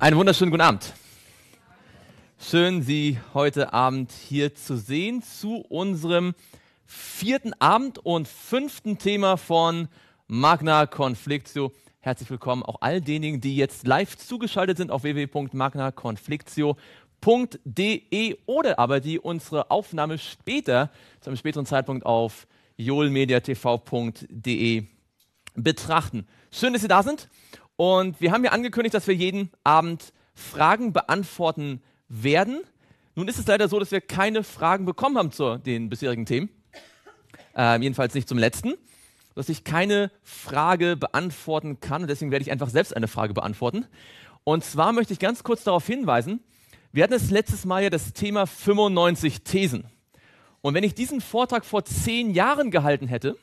Einen wunderschönen guten Abend. Schön, Sie heute Abend hier zu sehen zu unserem vierten Abend und fünften Thema von Magna Conflictio. Herzlich willkommen auch all denjenigen, die jetzt live zugeschaltet sind auf www.magnaconflictio.de oder aber die unsere Aufnahme später zu einem späteren Zeitpunkt auf joelmediatv.de betrachten. Schön, dass Sie da sind. Und wir haben ja angekündigt, dass wir jeden Abend Fragen beantworten werden. Nun ist es leider so, dass wir keine Fragen bekommen haben zu den bisherigen Themen. Äh, jedenfalls nicht zum letzten. Dass ich keine Frage beantworten kann. Und deswegen werde ich einfach selbst eine Frage beantworten. Und zwar möchte ich ganz kurz darauf hinweisen, wir hatten das letztes Mal ja das Thema 95 Thesen. Und wenn ich diesen Vortrag vor zehn Jahren gehalten hätte,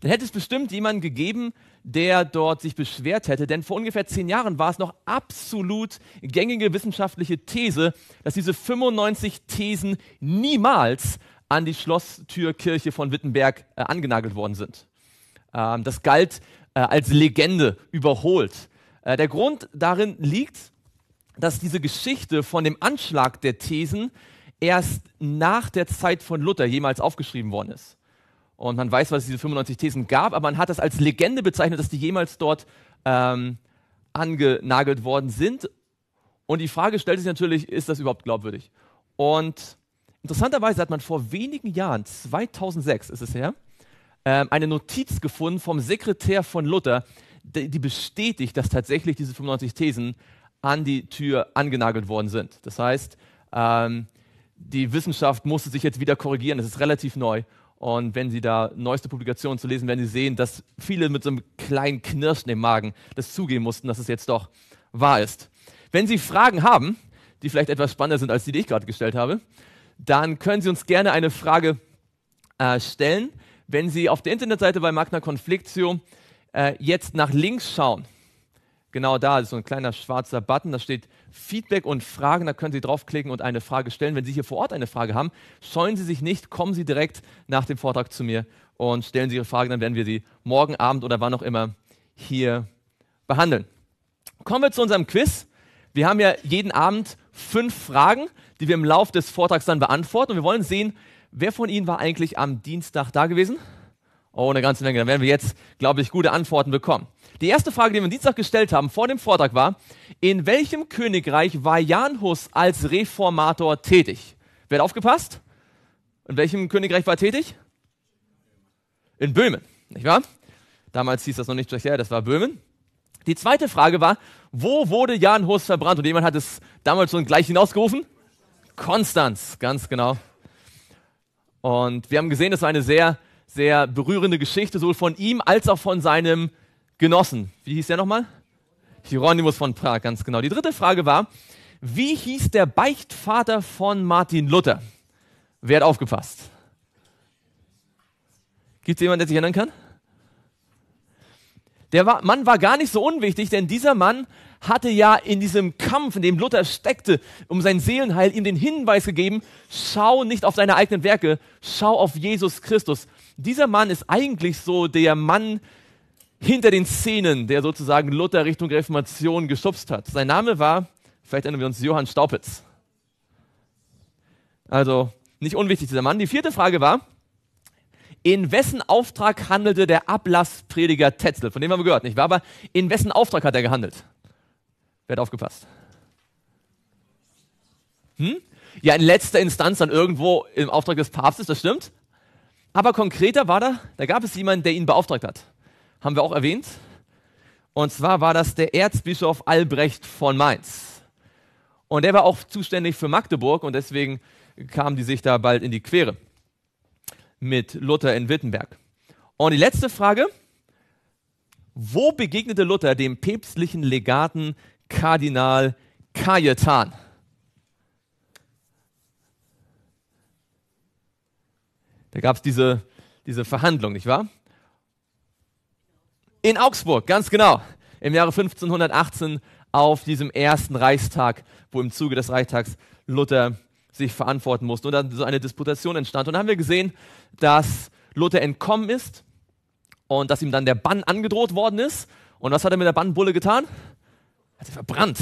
dann hätte es bestimmt jemanden gegeben, der dort sich beschwert hätte. Denn vor ungefähr zehn Jahren war es noch absolut gängige wissenschaftliche These, dass diese 95 Thesen niemals an die Schlosstürkirche von Wittenberg äh, angenagelt worden sind. Ähm, das galt äh, als Legende überholt. Äh, der Grund darin liegt, dass diese Geschichte von dem Anschlag der Thesen erst nach der Zeit von Luther jemals aufgeschrieben worden ist. Und man weiß, was es diese 95 Thesen gab, aber man hat das als Legende bezeichnet, dass die jemals dort ähm, angenagelt worden sind. Und die Frage stellt sich natürlich, ist das überhaupt glaubwürdig? Und interessanterweise hat man vor wenigen Jahren, 2006 ist es her, ähm, eine Notiz gefunden vom Sekretär von Luther, die, die bestätigt, dass tatsächlich diese 95 Thesen an die Tür angenagelt worden sind. Das heißt, ähm, die Wissenschaft musste sich jetzt wieder korrigieren, es ist relativ neu. Und wenn Sie da neueste Publikationen zu lesen, werden Sie sehen, dass viele mit so einem kleinen Knirschen im Magen das zugeben mussten, dass es jetzt doch wahr ist. Wenn Sie Fragen haben, die vielleicht etwas spannender sind als die, die ich gerade gestellt habe, dann können Sie uns gerne eine Frage äh, stellen. Wenn Sie auf der Internetseite bei Magna Conflictio äh, jetzt nach links schauen, Genau da ist so ein kleiner schwarzer Button, da steht Feedback und Fragen, da können Sie draufklicken und eine Frage stellen. Wenn Sie hier vor Ort eine Frage haben, scheuen Sie sich nicht, kommen Sie direkt nach dem Vortrag zu mir und stellen Sie Ihre Fragen, dann werden wir sie morgen Abend oder wann auch immer hier behandeln. Kommen wir zu unserem Quiz. Wir haben ja jeden Abend fünf Fragen, die wir im Laufe des Vortrags dann beantworten. Und wir wollen sehen, wer von Ihnen war eigentlich am Dienstag da gewesen? Oh, eine ganze Menge. Dann werden wir jetzt, glaube ich, gute Antworten bekommen. Die erste Frage, die wir am Dienstag gestellt haben, vor dem Vortrag war, in welchem Königreich war Jan Hus als Reformator tätig? Wer hat aufgepasst? In welchem Königreich war er tätig? In Böhmen, nicht wahr? Damals hieß das noch nicht Tschechien, das war Böhmen. Die zweite Frage war, wo wurde Jan Hus verbrannt? Und jemand hat es damals schon gleich hinausgerufen. Konstanz, ganz genau. Und wir haben gesehen, das war eine sehr, sehr berührende Geschichte, sowohl von ihm als auch von seinem genossen. Wie hieß der nochmal? Hieronymus von Prag, ganz genau. Die dritte Frage war, wie hieß der Beichtvater von Martin Luther? Wer hat aufgepasst? Gibt es jemanden, der sich erinnern kann? Der Mann war gar nicht so unwichtig, denn dieser Mann hatte ja in diesem Kampf, in dem Luther steckte, um sein Seelenheil, ihm den Hinweis gegeben, schau nicht auf deine eigenen Werke, schau auf Jesus Christus. Dieser Mann ist eigentlich so der Mann, hinter den Szenen, der sozusagen Luther Richtung Reformation geschubst hat. Sein Name war, vielleicht erinnern wir uns, Johann Staupitz. Also nicht unwichtig dieser Mann. Die vierte Frage war, in wessen Auftrag handelte der Ablassprediger Tetzel? Von dem haben wir gehört, nicht wahr? Aber in wessen Auftrag hat er gehandelt? Werd aufgepasst? Hm? Ja, in letzter Instanz dann irgendwo im Auftrag des Papstes, das stimmt. Aber konkreter war da, da gab es jemanden, der ihn beauftragt hat haben wir auch erwähnt. Und zwar war das der Erzbischof Albrecht von Mainz. Und der war auch zuständig für Magdeburg und deswegen kamen die sich da bald in die Quere mit Luther in Wittenberg. Und die letzte Frage, wo begegnete Luther dem päpstlichen Legaten Kardinal Cajetan? Da gab es diese, diese Verhandlung, nicht wahr? in Augsburg, ganz genau, im Jahre 1518 auf diesem ersten Reichstag, wo im Zuge des Reichstags Luther sich verantworten musste und dann so eine Disputation entstand. Und dann haben wir gesehen, dass Luther entkommen ist und dass ihm dann der Bann angedroht worden ist. Und was hat er mit der Bannbulle getan? Er hat sie verbrannt.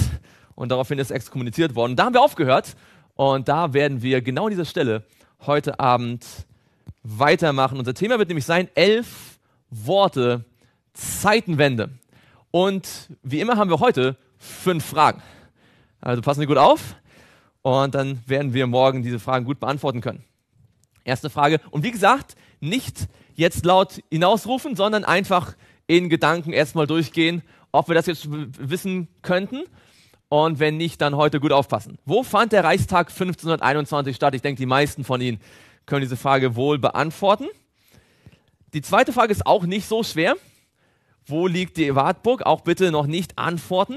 Und daraufhin ist er exkommuniziert worden. da haben wir aufgehört. Und da werden wir genau an dieser Stelle heute Abend weitermachen. Unser Thema wird nämlich sein, elf Worte Zeitenwende. Und wie immer haben wir heute fünf Fragen. Also passen Sie gut auf und dann werden wir morgen diese Fragen gut beantworten können. Erste Frage. Und wie gesagt, nicht jetzt laut hinausrufen, sondern einfach in Gedanken erstmal durchgehen, ob wir das jetzt wissen könnten. Und wenn nicht, dann heute gut aufpassen. Wo fand der Reichstag 1521 statt? Ich denke, die meisten von Ihnen können diese Frage wohl beantworten. Die zweite Frage ist auch nicht so schwer. Wo liegt die Wartburg? Auch bitte noch nicht antworten,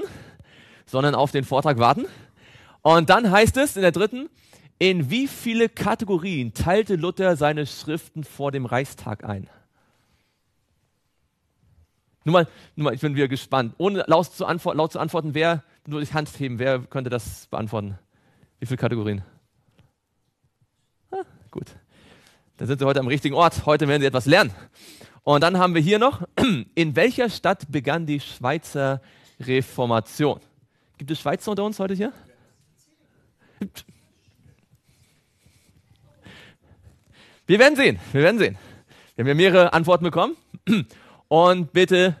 sondern auf den Vortrag warten. Und dann heißt es in der dritten, in wie viele Kategorien teilte Luther seine Schriften vor dem Reichstag ein? Nur mal, nur mal ich bin wieder gespannt. Ohne laut zu, antwort, laut zu antworten, wer, nur die Hand heben, wer könnte das beantworten? Wie viele Kategorien? Ah, gut. Dann sind Sie heute am richtigen Ort. Heute werden Sie etwas lernen. Und dann haben wir hier noch, in welcher Stadt begann die Schweizer Reformation? Gibt es Schweizer unter uns heute hier? Wir werden sehen, wir werden sehen. Wir haben ja mehrere Antworten bekommen. Und bitte,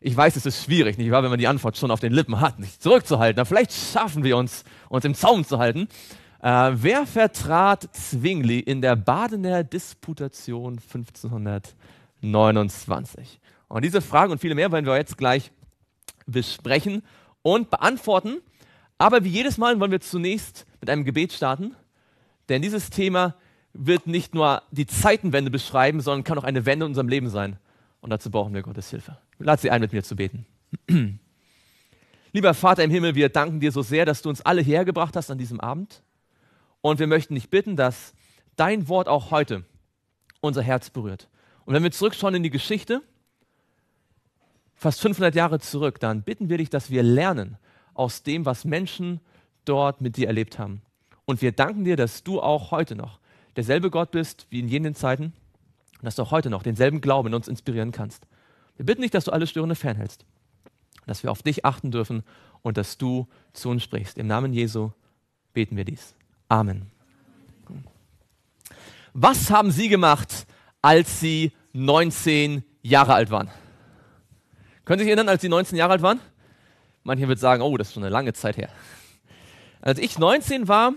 ich weiß, es ist schwierig, nicht wahr, wenn man die Antwort schon auf den Lippen hat, sich zurückzuhalten. Aber vielleicht schaffen wir uns, uns im Zaum zu halten. Äh, wer vertrat Zwingli in der Badener Disputation 1500? 29. Und diese Fragen und viele mehr werden wir jetzt gleich besprechen und beantworten. Aber wie jedes Mal wollen wir zunächst mit einem Gebet starten, denn dieses Thema wird nicht nur die Zeitenwende beschreiben, sondern kann auch eine Wende in unserem Leben sein. Und dazu brauchen wir Gottes Hilfe. Lad sie ein, mit mir zu beten. Lieber Vater im Himmel, wir danken dir so sehr, dass du uns alle hergebracht hast an diesem Abend. Und wir möchten dich bitten, dass dein Wort auch heute unser Herz berührt. Und wenn wir zurückschauen in die Geschichte, fast 500 Jahre zurück, dann bitten wir dich, dass wir lernen aus dem, was Menschen dort mit dir erlebt haben. Und wir danken dir, dass du auch heute noch derselbe Gott bist wie in jenen Zeiten und dass du auch heute noch denselben Glauben in uns inspirieren kannst. Wir bitten dich, dass du alles Störende fernhältst, dass wir auf dich achten dürfen und dass du zu uns sprichst. Im Namen Jesu beten wir dies. Amen. Was haben Sie gemacht, als Sie 19 Jahre alt waren. Können Sie sich erinnern, als Sie 19 Jahre alt waren? Manche wird sagen, oh, das ist schon eine lange Zeit her. Als ich 19 war,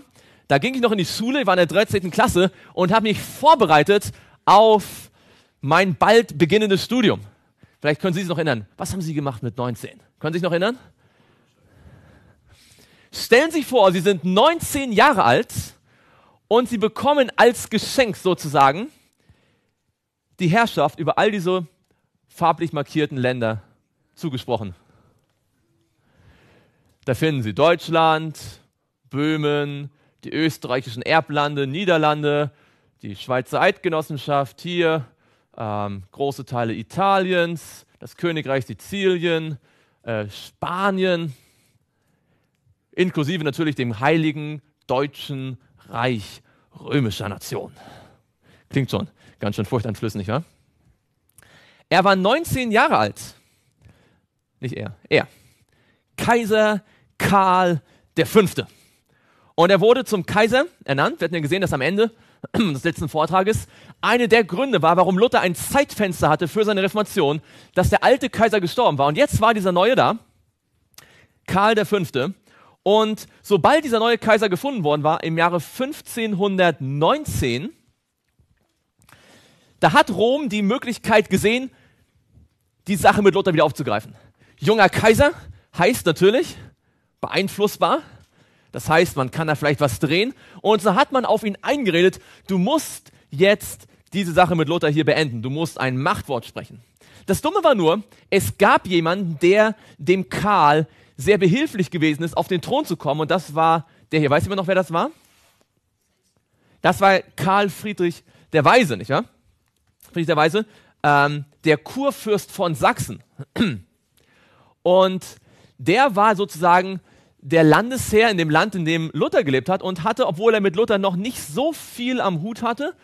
da ging ich noch in die Schule, war in der 13. Klasse und habe mich vorbereitet auf mein bald beginnendes Studium. Vielleicht können Sie sich noch erinnern. Was haben Sie gemacht mit 19? Können Sie sich noch erinnern? Stellen Sie sich vor, Sie sind 19 Jahre alt und Sie bekommen als Geschenk sozusagen die Herrschaft über all diese farblich markierten Länder zugesprochen. Da finden Sie Deutschland, Böhmen, die österreichischen Erblande, Niederlande, die Schweizer Eidgenossenschaft hier, ähm, große Teile Italiens, das Königreich Sizilien, äh, Spanien, inklusive natürlich dem heiligen deutschen Reich römischer Nation. Klingt schon Ganz schön furchteinflößend, nicht wahr? Er war 19 Jahre alt. Nicht er, er. Kaiser Karl V. Und er wurde zum Kaiser ernannt. Wir hatten ja gesehen, dass am Ende des letzten Vortrages eine der Gründe war, warum Luther ein Zeitfenster hatte für seine Reformation, dass der alte Kaiser gestorben war. Und jetzt war dieser neue da, Karl V. Und sobald dieser neue Kaiser gefunden worden war, im Jahre 1519, da hat Rom die Möglichkeit gesehen, die Sache mit Lothar wieder aufzugreifen. Junger Kaiser heißt natürlich beeinflussbar. Das heißt, man kann da vielleicht was drehen. Und so hat man auf ihn eingeredet, du musst jetzt diese Sache mit Lothar hier beenden. Du musst ein Machtwort sprechen. Das Dumme war nur, es gab jemanden, der dem Karl sehr behilflich gewesen ist, auf den Thron zu kommen. Und das war der hier. Weiß jemand noch, wer das war? Das war Karl Friedrich der Weise, nicht wahr? Ja? richtigerweise, ähm, der Kurfürst von Sachsen. Und der war sozusagen der Landesherr in dem Land, in dem Luther gelebt hat und hatte, obwohl er mit Luther noch nicht so viel am Hut hatte,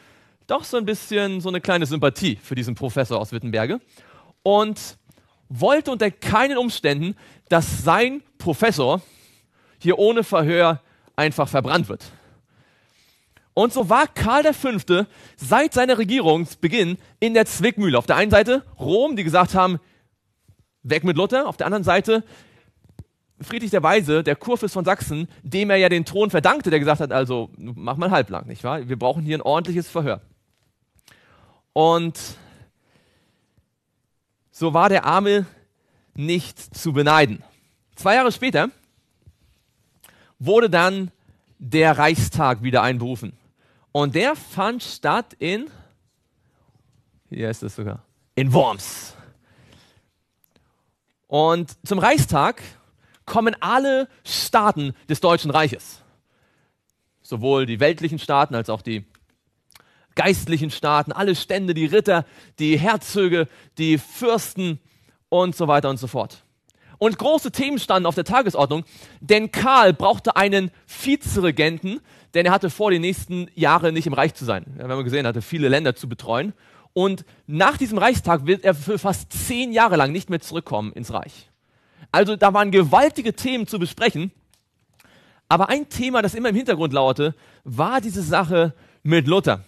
doch so ein bisschen so eine kleine Sympathie für diesen Professor aus Wittenberge und wollte unter keinen Umständen, dass sein Professor hier ohne Verhör einfach verbrannt wird. Und so war Karl V. seit seiner Regierungsbeginn in der Zwickmühle. Auf der einen Seite Rom, die gesagt haben, weg mit Luther. Auf der anderen Seite Friedrich der Weise, der Kurfürst von Sachsen, dem er ja den Thron verdankte, der gesagt hat, also mach mal halblang, nicht wahr? Wir brauchen hier ein ordentliches Verhör. Und so war der Arme nicht zu beneiden. Zwei Jahre später wurde dann der Reichstag wieder einberufen. Und der fand statt in, hier ist es sogar, in Worms. Und zum Reichstag kommen alle Staaten des Deutschen Reiches. Sowohl die weltlichen Staaten als auch die geistlichen Staaten, alle Stände, die Ritter, die Herzöge, die Fürsten und so weiter und so fort. Und große Themen standen auf der Tagesordnung, denn Karl brauchte einen Vizeregenten, denn er hatte vor, die nächsten Jahre nicht im Reich zu sein. wir haben gesehen, er hatte viele Länder zu betreuen. Und nach diesem Reichstag wird er für fast zehn Jahre lang nicht mehr zurückkommen ins Reich. Also da waren gewaltige Themen zu besprechen. Aber ein Thema, das immer im Hintergrund lauerte, war diese Sache mit Luther.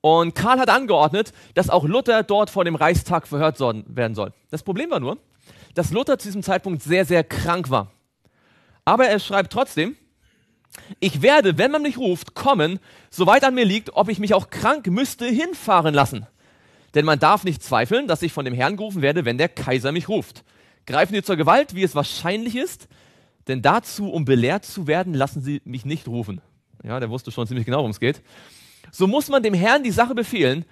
Und Karl hat angeordnet, dass auch Luther dort vor dem Reichstag verhört werden soll. Das Problem war nur, dass Luther zu diesem Zeitpunkt sehr, sehr krank war. Aber er schreibt trotzdem, ich werde, wenn man mich ruft, kommen, soweit an mir liegt, ob ich mich auch krank müsste, hinfahren lassen. Denn man darf nicht zweifeln, dass ich von dem Herrn gerufen werde, wenn der Kaiser mich ruft. Greifen Sie zur Gewalt, wie es wahrscheinlich ist, denn dazu, um belehrt zu werden, lassen Sie mich nicht rufen. Ja, der wusste schon ziemlich genau, worum es geht so muss man dem Herrn die Sache befehlen.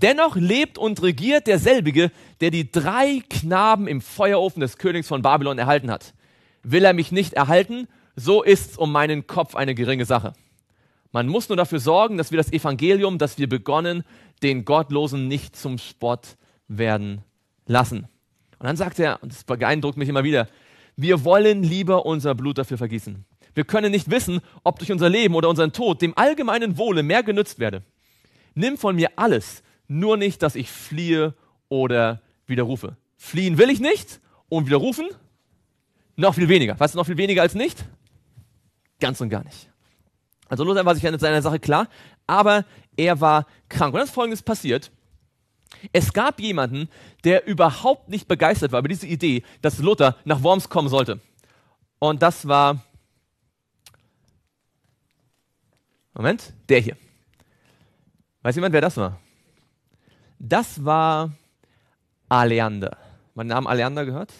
Dennoch lebt und regiert derselbige, der die drei Knaben im Feuerofen des Königs von Babylon erhalten hat. Will er mich nicht erhalten, so ist's um meinen Kopf eine geringe Sache. Man muss nur dafür sorgen, dass wir das Evangelium, das wir begonnen, den Gottlosen nicht zum Spott werden lassen. Und dann sagt er, und das beeindruckt mich immer wieder, wir wollen lieber unser Blut dafür vergießen. Wir können nicht wissen, ob durch unser Leben oder unseren Tod dem allgemeinen Wohle mehr genützt werde. Nimm von mir alles, nur nicht, dass ich fliehe oder widerrufe. Fliehen will ich nicht und widerrufen noch viel weniger. Weißt du, noch viel weniger als nicht? Ganz und gar nicht. Also Luther war sich an seiner Sache klar, aber er war krank. Und dann ist Folgendes passiert. Es gab jemanden, der überhaupt nicht begeistert war über diese Idee, dass Luther nach Worms kommen sollte. Und das war Moment, der hier. Weiß jemand, wer das war? Das war Aleander. Mein Name Aleander gehört?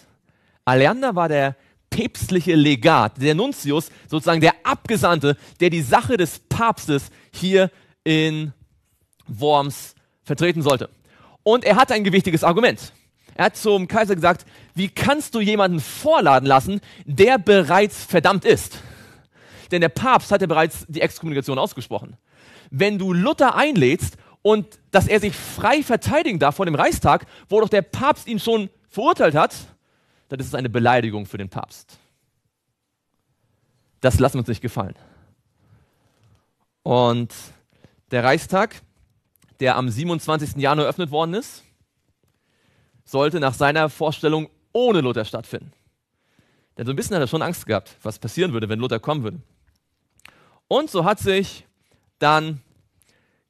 Aleander war der päpstliche Legat, der Nuntius, sozusagen der Abgesandte, der die Sache des Papstes hier in Worms vertreten sollte. Und er hatte ein gewichtiges Argument. Er hat zum Kaiser gesagt, wie kannst du jemanden vorladen lassen, der bereits verdammt ist? Denn der Papst hat ja bereits die Exkommunikation ausgesprochen. Wenn du Luther einlädst und dass er sich frei verteidigen darf vor dem Reichstag, wo doch der Papst ihn schon verurteilt hat, dann ist es eine Beleidigung für den Papst. Das lassen wir uns nicht gefallen. Und der Reichstag, der am 27. Januar eröffnet worden ist, sollte nach seiner Vorstellung ohne Luther stattfinden. Denn so ein bisschen hat er schon Angst gehabt, was passieren würde, wenn Luther kommen würde. Und so hat sich dann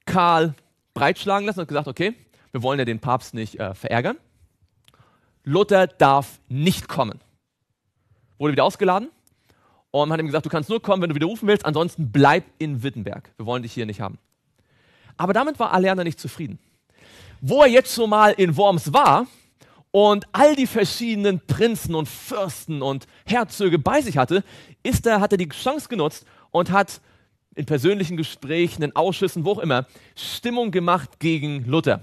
Karl breitschlagen lassen und gesagt, okay, wir wollen ja den Papst nicht äh, verärgern. Luther darf nicht kommen. Wurde wieder ausgeladen und hat ihm gesagt, du kannst nur kommen, wenn du wieder rufen willst, ansonsten bleib in Wittenberg. Wir wollen dich hier nicht haben. Aber damit war Aleander nicht zufrieden. Wo er jetzt schon mal in Worms war und all die verschiedenen Prinzen und Fürsten und Herzöge bei sich hatte, ist er, hat er die Chance genutzt und hat in persönlichen Gesprächen, in Ausschüssen, wo auch immer, Stimmung gemacht gegen Luther.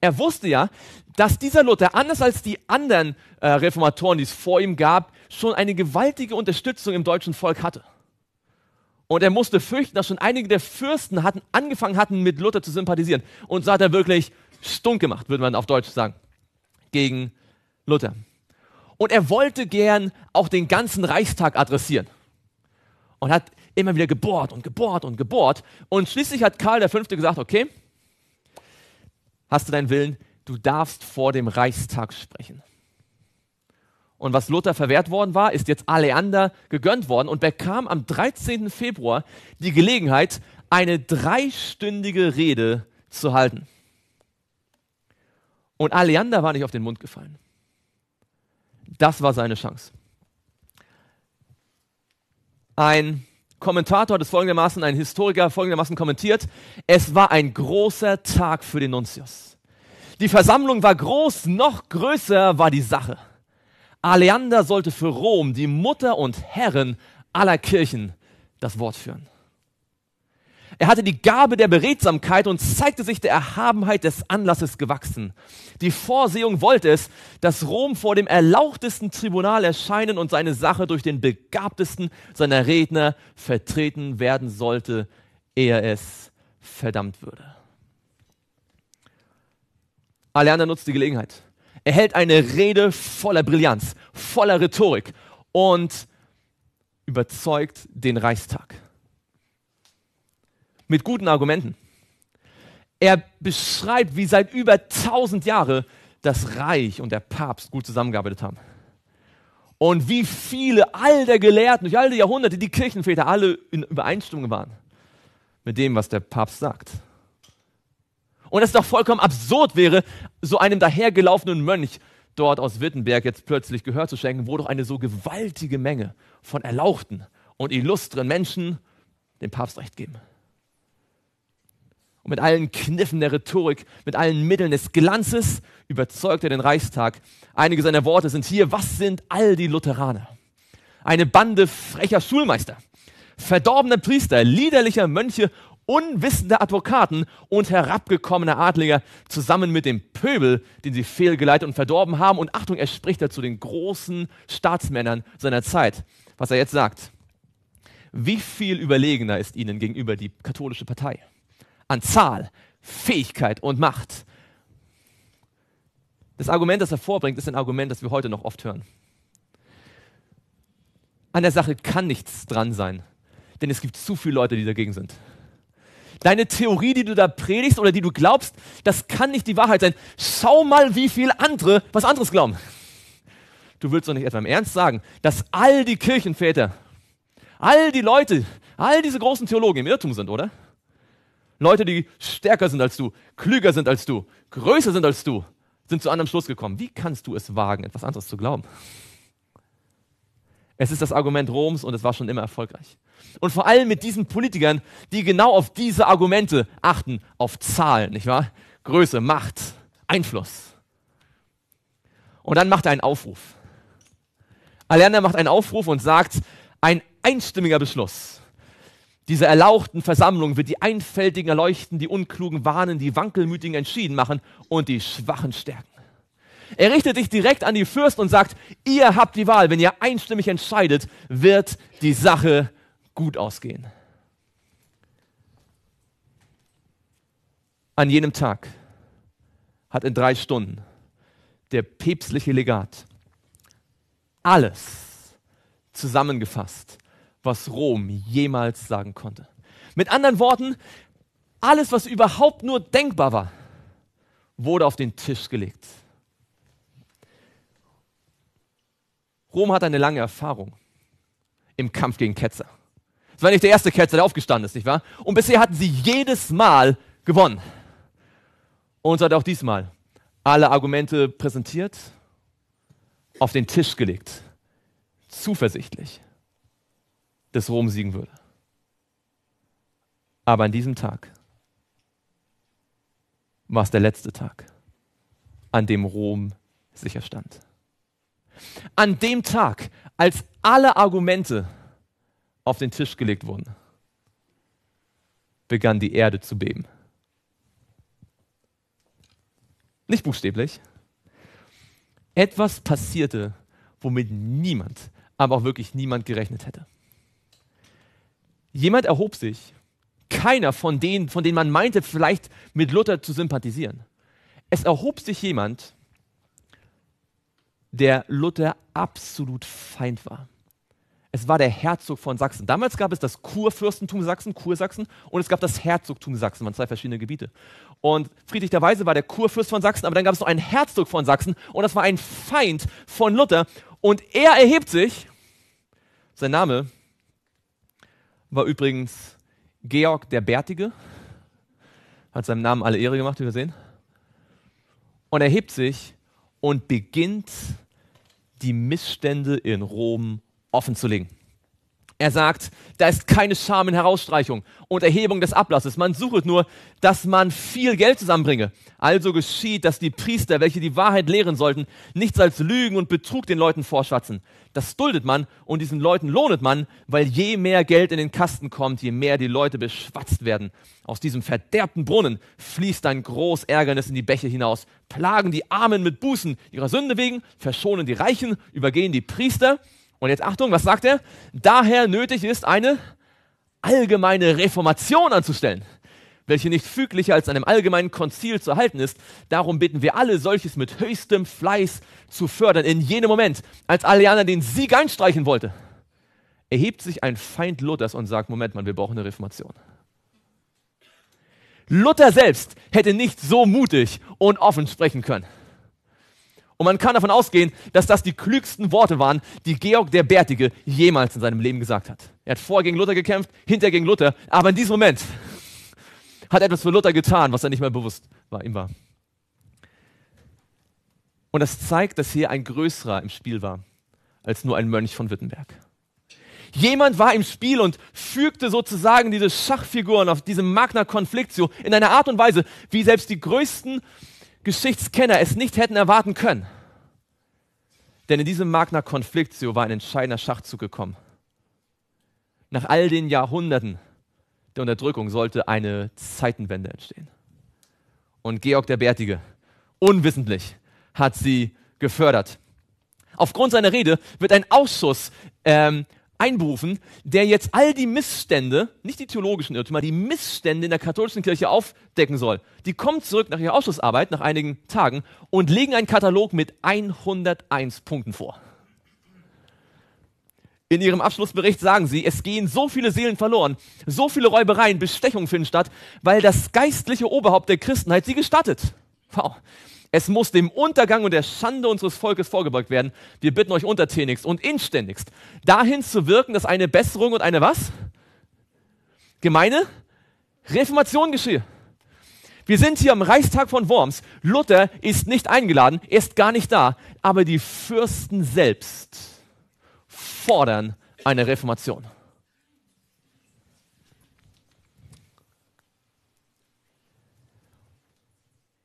Er wusste ja, dass dieser Luther, anders als die anderen äh, Reformatoren, die es vor ihm gab, schon eine gewaltige Unterstützung im deutschen Volk hatte. Und er musste fürchten, dass schon einige der Fürsten hatten, angefangen hatten, mit Luther zu sympathisieren. Und so hat er wirklich stunk gemacht, würde man auf Deutsch sagen, gegen Luther. Und er wollte gern auch den ganzen Reichstag adressieren. Und hat immer wieder gebohrt und gebohrt und gebohrt. Und schließlich hat Karl V. gesagt, okay, hast du deinen Willen, du darfst vor dem Reichstag sprechen. Und was Lothar verwehrt worden war, ist jetzt Aleander gegönnt worden und bekam am 13. Februar die Gelegenheit, eine dreistündige Rede zu halten. Und Aleander war nicht auf den Mund gefallen. Das war seine Chance. Ein Kommentator hat es folgendermaßen, ein Historiker folgendermaßen kommentiert, es war ein großer Tag für den Nuntius. Die Versammlung war groß, noch größer war die Sache. Aleander sollte für Rom, die Mutter und Herrin aller Kirchen, das Wort führen. Er hatte die Gabe der Beredsamkeit und zeigte sich der Erhabenheit des Anlasses gewachsen. Die Vorsehung wollte es, dass Rom vor dem erlauchtesten Tribunal erscheinen und seine Sache durch den begabtesten seiner Redner vertreten werden sollte, ehe es verdammt würde. Aleander nutzt die Gelegenheit. Er hält eine Rede voller Brillanz, voller Rhetorik und überzeugt den Reichstag mit guten Argumenten. Er beschreibt, wie seit über 1000 Jahren das Reich und der Papst gut zusammengearbeitet haben. Und wie viele all der Gelehrten durch all die Jahrhunderte, die Kirchenväter, alle in Übereinstimmung waren mit dem, was der Papst sagt. Und dass es doch vollkommen absurd wäre, so einem dahergelaufenen Mönch dort aus Wittenberg jetzt plötzlich Gehör zu schenken, wo doch eine so gewaltige Menge von erlauchten und illustren Menschen dem Papst recht geben. Und mit allen Kniffen der Rhetorik, mit allen Mitteln des Glanzes überzeugt er den Reichstag. Einige seiner Worte sind hier, was sind all die Lutheraner? Eine Bande frecher Schulmeister, verdorbener Priester, liederlicher Mönche, unwissender Advokaten und herabgekommener Adliger zusammen mit dem Pöbel, den sie fehlgeleitet und verdorben haben. Und Achtung, er spricht dazu den großen Staatsmännern seiner Zeit, was er jetzt sagt. Wie viel überlegener ist ihnen gegenüber die katholische Partei? an Zahl, Fähigkeit und Macht. Das Argument, das er vorbringt, ist ein Argument, das wir heute noch oft hören. An der Sache kann nichts dran sein, denn es gibt zu viele Leute, die dagegen sind. Deine Theorie, die du da predigst oder die du glaubst, das kann nicht die Wahrheit sein. Schau mal, wie viele andere was anderes glauben. Du willst doch nicht etwa im Ernst sagen, dass all die Kirchenväter, all die Leute, all diese großen Theologen im Irrtum sind, oder? Leute, die stärker sind als du, klüger sind als du, größer sind als du, sind zu anderem Schluss gekommen. Wie kannst du es wagen, etwas anderes zu glauben? Es ist das Argument Roms und es war schon immer erfolgreich. Und vor allem mit diesen Politikern, die genau auf diese Argumente achten, auf Zahlen, nicht wahr? Größe, Macht, Einfluss. Und dann macht er einen Aufruf. Aleander macht einen Aufruf und sagt, ein einstimmiger Beschluss dieser erlauchten Versammlung wird die Einfältigen erleuchten, die Unklugen warnen, die Wankelmütigen entschieden machen und die Schwachen stärken. Er richtet sich direkt an die Fürst und sagt, ihr habt die Wahl, wenn ihr einstimmig entscheidet, wird die Sache gut ausgehen. An jenem Tag hat in drei Stunden der päpstliche Legat alles zusammengefasst, was Rom jemals sagen konnte. Mit anderen Worten, alles, was überhaupt nur denkbar war, wurde auf den Tisch gelegt. Rom hat eine lange Erfahrung im Kampf gegen Ketzer. Es war nicht der erste Ketzer, der aufgestanden ist, nicht wahr? Und bisher hatten sie jedes Mal gewonnen. Und so hat auch diesmal alle Argumente präsentiert, auf den Tisch gelegt. Zuversichtlich dass Rom siegen würde. Aber an diesem Tag war es der letzte Tag, an dem Rom sicher stand. An dem Tag, als alle Argumente auf den Tisch gelegt wurden, begann die Erde zu beben. Nicht buchstäblich. Etwas passierte, womit niemand, aber auch wirklich niemand gerechnet hätte. Jemand erhob sich. Keiner von denen, von denen man meinte, vielleicht mit Luther zu sympathisieren. Es erhob sich jemand, der Luther absolut Feind war. Es war der Herzog von Sachsen. Damals gab es das Kurfürstentum Sachsen, Kursachsen, und es gab das Herzogtum Sachsen, waren zwei verschiedene Gebiete. Und Friedrich der Weise war der Kurfürst von Sachsen, aber dann gab es noch einen Herzog von Sachsen, und das war ein Feind von Luther. Und er erhebt sich, sein Name war übrigens Georg der Bärtige. Hat seinem Namen alle Ehre gemacht, wie wir sehen. Und er hebt sich und beginnt, die Missstände in Rom offenzulegen. Er sagt, da ist keine Scham in Herausstreichung und Erhebung des Ablasses. Man suchet nur, dass man viel Geld zusammenbringe. Also geschieht, dass die Priester, welche die Wahrheit lehren sollten, nichts als Lügen und Betrug den Leuten vorschwatzen. Das duldet man und diesen Leuten lohnet man, weil je mehr Geld in den Kasten kommt, je mehr die Leute beschwatzt werden. Aus diesem verderbten Brunnen fließt ein groß Ärgernis in die Bäche hinaus. Plagen die Armen mit Bußen ihrer Sünde wegen, verschonen die Reichen, übergehen die Priester. Und jetzt Achtung, was sagt er? Daher nötig ist eine allgemeine Reformation anzustellen, welche nicht füglicher als einem allgemeinen Konzil zu halten ist. Darum bitten wir alle, solches mit höchstem Fleiß zu fördern. In jenem Moment, als Aliana den Sieg einstreichen wollte, erhebt sich ein Feind Luthers und sagt, Moment mal, wir brauchen eine Reformation. Luther selbst hätte nicht so mutig und offen sprechen können. Und man kann davon ausgehen, dass das die klügsten Worte waren, die Georg der Bärtige jemals in seinem Leben gesagt hat. Er hat vorher gegen Luther gekämpft, hinter gegen Luther, aber in diesem Moment hat etwas für Luther getan, was er nicht mehr bewusst war, ihm war. Und das zeigt, dass hier ein Größerer im Spiel war, als nur ein Mönch von Wittenberg. Jemand war im Spiel und fügte sozusagen diese Schachfiguren auf diesem Magna Conflictio in einer Art und Weise, wie selbst die größten Geschichtskenner es nicht hätten erwarten können. Denn in diesem Magna Conflictio war ein entscheidender Schachzug gekommen. Nach all den Jahrhunderten der Unterdrückung sollte eine Zeitenwende entstehen. Und Georg der Bärtige, unwissentlich, hat sie gefördert. Aufgrund seiner Rede wird ein Ausschuss ähm, einberufen, der jetzt all die Missstände, nicht die theologischen Irrtümer, die Missstände in der katholischen Kirche aufdecken soll. Die kommen zurück nach ihrer Ausschussarbeit, nach einigen Tagen, und legen einen Katalog mit 101 Punkten vor. In ihrem Abschlussbericht sagen sie, es gehen so viele Seelen verloren, so viele Räubereien, Bestechungen finden statt, weil das geistliche Oberhaupt der Christenheit sie gestattet. Wow. Es muss dem Untergang und der Schande unseres Volkes vorgebeugt werden. Wir bitten euch untertänigst und inständigst, dahin zu wirken, dass eine Besserung und eine was? Gemeine Reformation geschehe. Wir sind hier am Reichstag von Worms. Luther ist nicht eingeladen, er ist gar nicht da. Aber die Fürsten selbst fordern eine Reformation.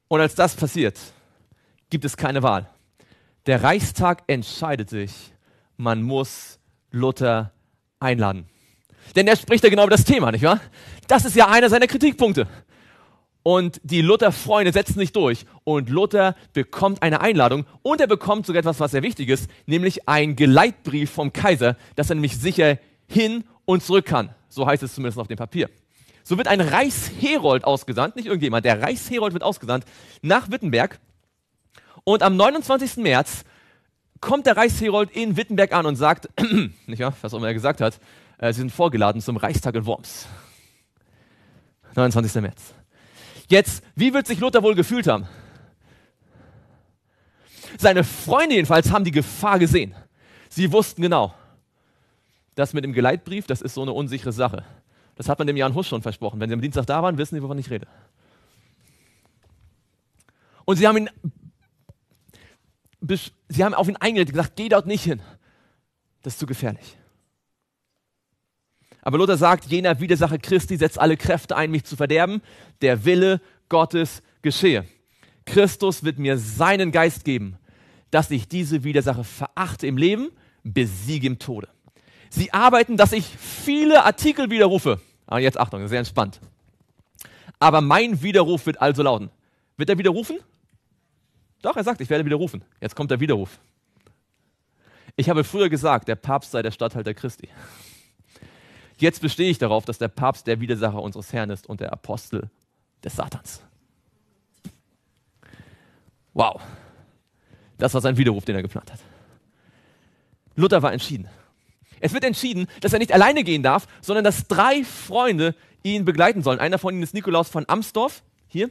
Und als das passiert, gibt es keine Wahl. Der Reichstag entscheidet sich, man muss Luther einladen. Denn er spricht ja genau über das Thema, nicht wahr? Das ist ja einer seiner Kritikpunkte. Und die Luther-Freunde setzen sich durch. Und Luther bekommt eine Einladung und er bekommt sogar etwas, was sehr wichtig ist, nämlich einen Geleitbrief vom Kaiser, dass er nämlich sicher hin und zurück kann. So heißt es zumindest auf dem Papier. So wird ein Reichsherold ausgesandt, nicht irgendjemand, der Reichsherold wird ausgesandt nach Wittenberg und am 29. März kommt der Reichsherold in Wittenberg an und sagt, nicht wahr, was auch immer er gesagt hat, äh, sie sind vorgeladen zum Reichstag in Worms. 29. März. Jetzt, wie wird sich Luther wohl gefühlt haben? Seine Freunde jedenfalls haben die Gefahr gesehen. Sie wussten genau, das mit dem Geleitbrief, das ist so eine unsichere Sache. Das hat man dem Jan Hus schon versprochen. Wenn sie am Dienstag da waren, wissen sie, wovon ich rede. Und sie haben ihn sie haben auf ihn eingeredet, gesagt, geh dort nicht hin. Das ist zu gefährlich. Aber Luther sagt, jener Widersacher Christi setzt alle Kräfte ein, mich zu verderben. Der Wille Gottes geschehe. Christus wird mir seinen Geist geben, dass ich diese Widersacher verachte im Leben, besiege im Tode. Sie arbeiten, dass ich viele Artikel widerrufe. Aber ah, jetzt Achtung, sehr entspannt. Aber mein Widerruf wird also lauten. Wird er widerrufen? Doch, er sagt, ich werde widerrufen. Jetzt kommt der Widerruf. Ich habe früher gesagt, der Papst sei der Statthalter Christi. Jetzt bestehe ich darauf, dass der Papst der Widersacher unseres Herrn ist und der Apostel des Satans. Wow. Das war sein Widerruf, den er geplant hat. Luther war entschieden. Es wird entschieden, dass er nicht alleine gehen darf, sondern dass drei Freunde ihn begleiten sollen. Einer von ihnen ist Nikolaus von Amsdorf, hier,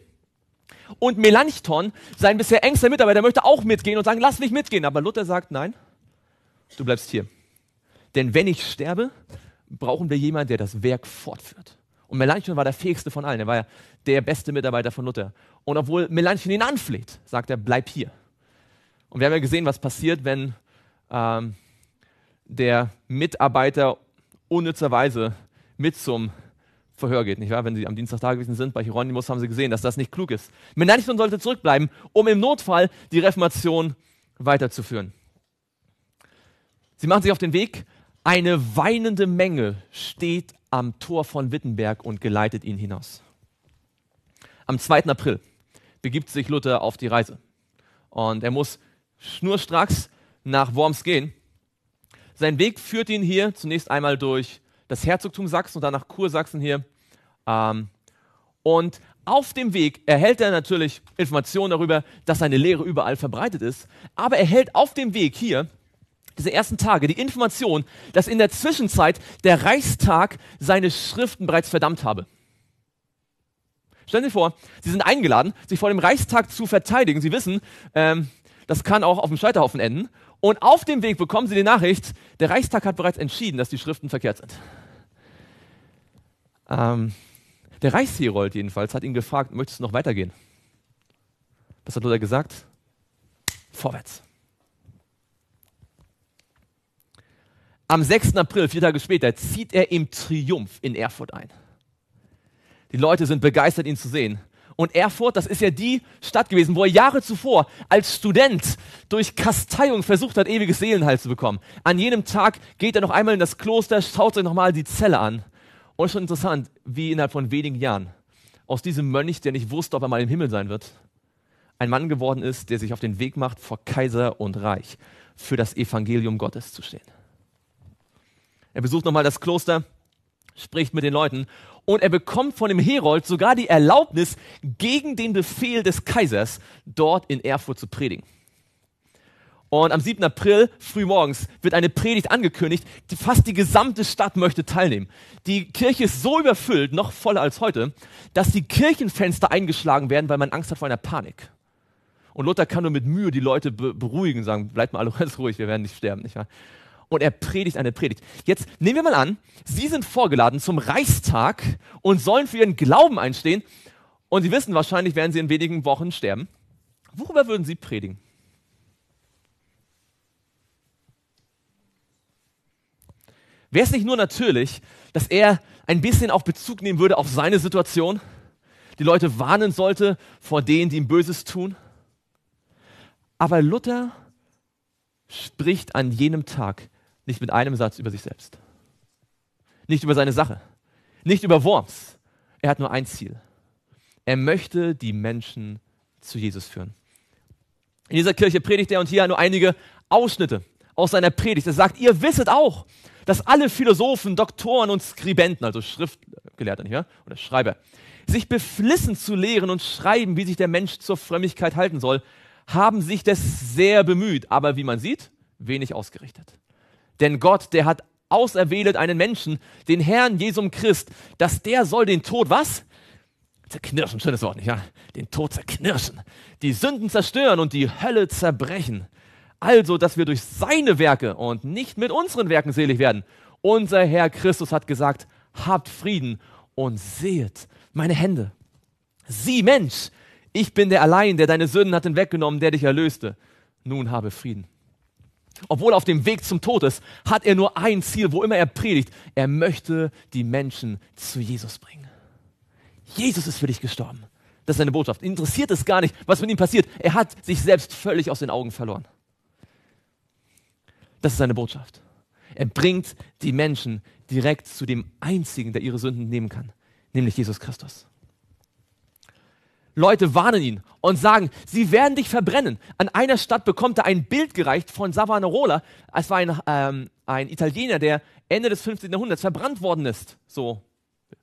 und Melanchthon, sein bisher engster Mitarbeiter, möchte auch mitgehen und sagen, lass mich mitgehen. Aber Luther sagt, nein, du bleibst hier. Denn wenn ich sterbe, brauchen wir jemanden, der das Werk fortführt. Und Melanchthon war der fähigste von allen. Er war ja der beste Mitarbeiter von Luther. Und obwohl Melanchthon ihn anfleht, sagt er, bleib hier. Und wir haben ja gesehen, was passiert, wenn ähm, der Mitarbeiter unnützerweise mit zum Verhör geht, nicht wahr? Wenn sie am Dienstag da gewesen sind, bei Hieronymus haben sie gesehen, dass das nicht klug ist. Menachison sollte zurückbleiben, um im Notfall die Reformation weiterzuführen. Sie machen sich auf den Weg. Eine weinende Menge steht am Tor von Wittenberg und geleitet ihn hinaus. Am 2. April begibt sich Luther auf die Reise. Und er muss schnurstracks nach Worms gehen. Sein Weg führt ihn hier zunächst einmal durch das Herzogtum Sachsen und danach Kursachsen hier. Ähm, und auf dem Weg erhält er natürlich Informationen darüber, dass seine Lehre überall verbreitet ist. Aber er hält auf dem Weg hier, diese ersten Tage, die Information, dass in der Zwischenzeit der Reichstag seine Schriften bereits verdammt habe. Stellen Sie sich vor, Sie sind eingeladen, sich vor dem Reichstag zu verteidigen. Sie wissen, ähm, das kann auch auf dem Scheiterhaufen enden. Und auf dem Weg bekommen sie die Nachricht, der Reichstag hat bereits entschieden, dass die Schriften verkehrt sind. Ähm, der Reichsherold jedenfalls hat ihn gefragt, möchtest du noch weitergehen? Was hat Luther gesagt? Vorwärts. Am 6. April, vier Tage später, zieht er im Triumph in Erfurt ein. Die Leute sind begeistert, ihn zu sehen. Und Erfurt, das ist ja die Stadt gewesen, wo er Jahre zuvor als Student durch Kasteiung versucht hat, ewiges Seelenheil zu bekommen. An jenem Tag geht er noch einmal in das Kloster, schaut sich nochmal die Zelle an. Und schon interessant, wie innerhalb von wenigen Jahren aus diesem Mönch, der nicht wusste, ob er mal im Himmel sein wird, ein Mann geworden ist, der sich auf den Weg macht, vor Kaiser und Reich für das Evangelium Gottes zu stehen. Er besucht nochmal das Kloster, spricht mit den Leuten und er bekommt von dem Herold sogar die Erlaubnis, gegen den Befehl des Kaisers dort in Erfurt zu predigen. Und am 7. April, frühmorgens, wird eine Predigt angekündigt, die fast die gesamte Stadt möchte teilnehmen. Die Kirche ist so überfüllt, noch voller als heute, dass die Kirchenfenster eingeschlagen werden, weil man Angst hat vor einer Panik. Und Luther kann nur mit Mühe die Leute beruhigen, sagen, bleibt mal alle ganz ruhig, wir werden nicht sterben. Nicht wahr? und er predigt eine Predigt. Jetzt nehmen wir mal an, Sie sind vorgeladen zum Reichstag und sollen für Ihren Glauben einstehen und Sie wissen wahrscheinlich, werden Sie in wenigen Wochen sterben. Worüber würden Sie predigen? Wäre es nicht nur natürlich, dass er ein bisschen auch Bezug nehmen würde auf seine Situation, die Leute warnen sollte vor denen, die ihm Böses tun? Aber Luther spricht an jenem Tag nicht mit einem Satz über sich selbst. Nicht über seine Sache. Nicht über Worms. Er hat nur ein Ziel. Er möchte die Menschen zu Jesus führen. In dieser Kirche predigt er und hier nur einige Ausschnitte aus seiner Predigt. Er sagt, ihr wisset auch, dass alle Philosophen, Doktoren und Skribenten, also Schriftgelehrte nicht mehr, oder Schreiber, sich beflissen zu lehren und schreiben, wie sich der Mensch zur Frömmigkeit halten soll, haben sich das sehr bemüht, aber wie man sieht, wenig ausgerichtet. Denn Gott, der hat auserwählt einen Menschen, den Herrn Jesum Christ, dass der soll den Tod was? Zerknirschen, schönes Wort, nicht Ja? Den Tod zerknirschen, die Sünden zerstören und die Hölle zerbrechen. Also, dass wir durch seine Werke und nicht mit unseren Werken selig werden. Unser Herr Christus hat gesagt, habt Frieden und sehet meine Hände. Sieh Mensch, ich bin der allein, der deine Sünden hat hinweggenommen, der dich erlöste. Nun habe Frieden obwohl er auf dem Weg zum Tod ist, hat er nur ein Ziel, wo immer er predigt. Er möchte die Menschen zu Jesus bringen. Jesus ist für dich gestorben. Das ist seine Botschaft. Ihn interessiert es gar nicht, was mit ihm passiert. Er hat sich selbst völlig aus den Augen verloren. Das ist seine Botschaft. Er bringt die Menschen direkt zu dem Einzigen, der ihre Sünden nehmen kann, nämlich Jesus Christus. Leute warnen ihn und sagen, sie werden dich verbrennen. An einer Stadt bekommt er ein Bild gereicht von Savonarola. Es war ein, ähm, ein Italiener, der Ende des 15. Jahrhunderts verbrannt worden ist. So,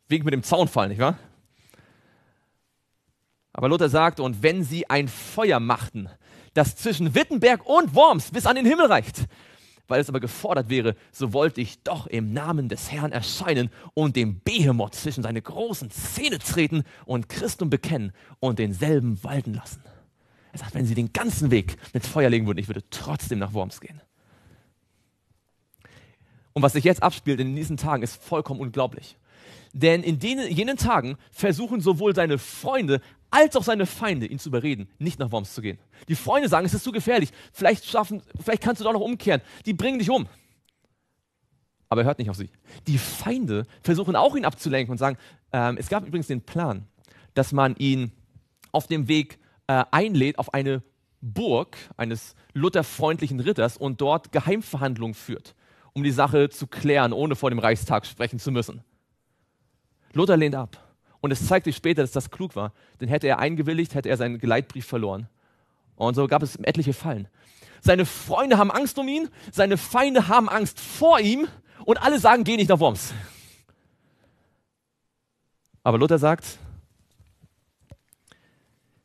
wegen mit dem Zaunfall, nicht wahr? Aber Luther sagt, und wenn sie ein Feuer machten, das zwischen Wittenberg und Worms bis an den Himmel reicht, weil es aber gefordert wäre, so wollte ich doch im Namen des Herrn erscheinen und dem Behemoth zwischen seine großen Zähne treten und Christum bekennen und denselben walten lassen. Er sagt, wenn sie den ganzen Weg mit Feuer legen würden, ich würde trotzdem nach Worms gehen. Und was sich jetzt abspielt in diesen Tagen, ist vollkommen unglaublich. Denn in denen, jenen Tagen versuchen sowohl seine Freunde als auch seine Feinde, ihn zu überreden, nicht nach Worms zu gehen. Die Freunde sagen, es ist zu gefährlich, vielleicht, schaffen, vielleicht kannst du doch noch umkehren, die bringen dich um. Aber er hört nicht auf sie. Die Feinde versuchen auch, ihn abzulenken und sagen, ähm, es gab übrigens den Plan, dass man ihn auf dem Weg äh, einlädt auf eine Burg eines lutherfreundlichen Ritters und dort Geheimverhandlungen führt, um die Sache zu klären, ohne vor dem Reichstag sprechen zu müssen. Luther lehnt ab. Und es zeigt sich später, dass das klug war. Denn hätte er eingewilligt, hätte er seinen Geleitbrief verloren. Und so gab es etliche Fallen. Seine Freunde haben Angst um ihn, seine Feinde haben Angst vor ihm und alle sagen, geh nicht nach Worms. Aber Luther sagt,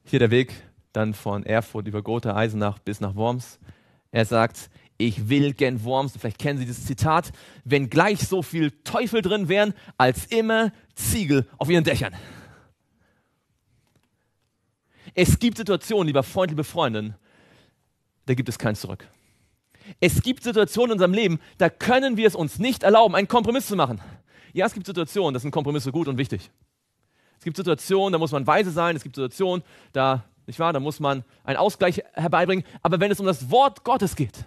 hier der Weg dann von Erfurt über Gotha, Eisenach bis nach Worms. Er sagt, ich will gern Worms. Vielleicht kennen Sie dieses Zitat, wenn gleich so viel Teufel drin wären, als immer Ziegel auf ihren Dächern. Es gibt Situationen, lieber Freund, liebe Freundin, da gibt es kein Zurück. Es gibt Situationen in unserem Leben, da können wir es uns nicht erlauben, einen Kompromiss zu machen. Ja, es gibt Situationen, da sind Kompromisse gut und wichtig. Es gibt Situationen, da muss man weise sein, es gibt Situationen, da, nicht wahr, da muss man einen Ausgleich herbeibringen. Aber wenn es um das Wort Gottes geht,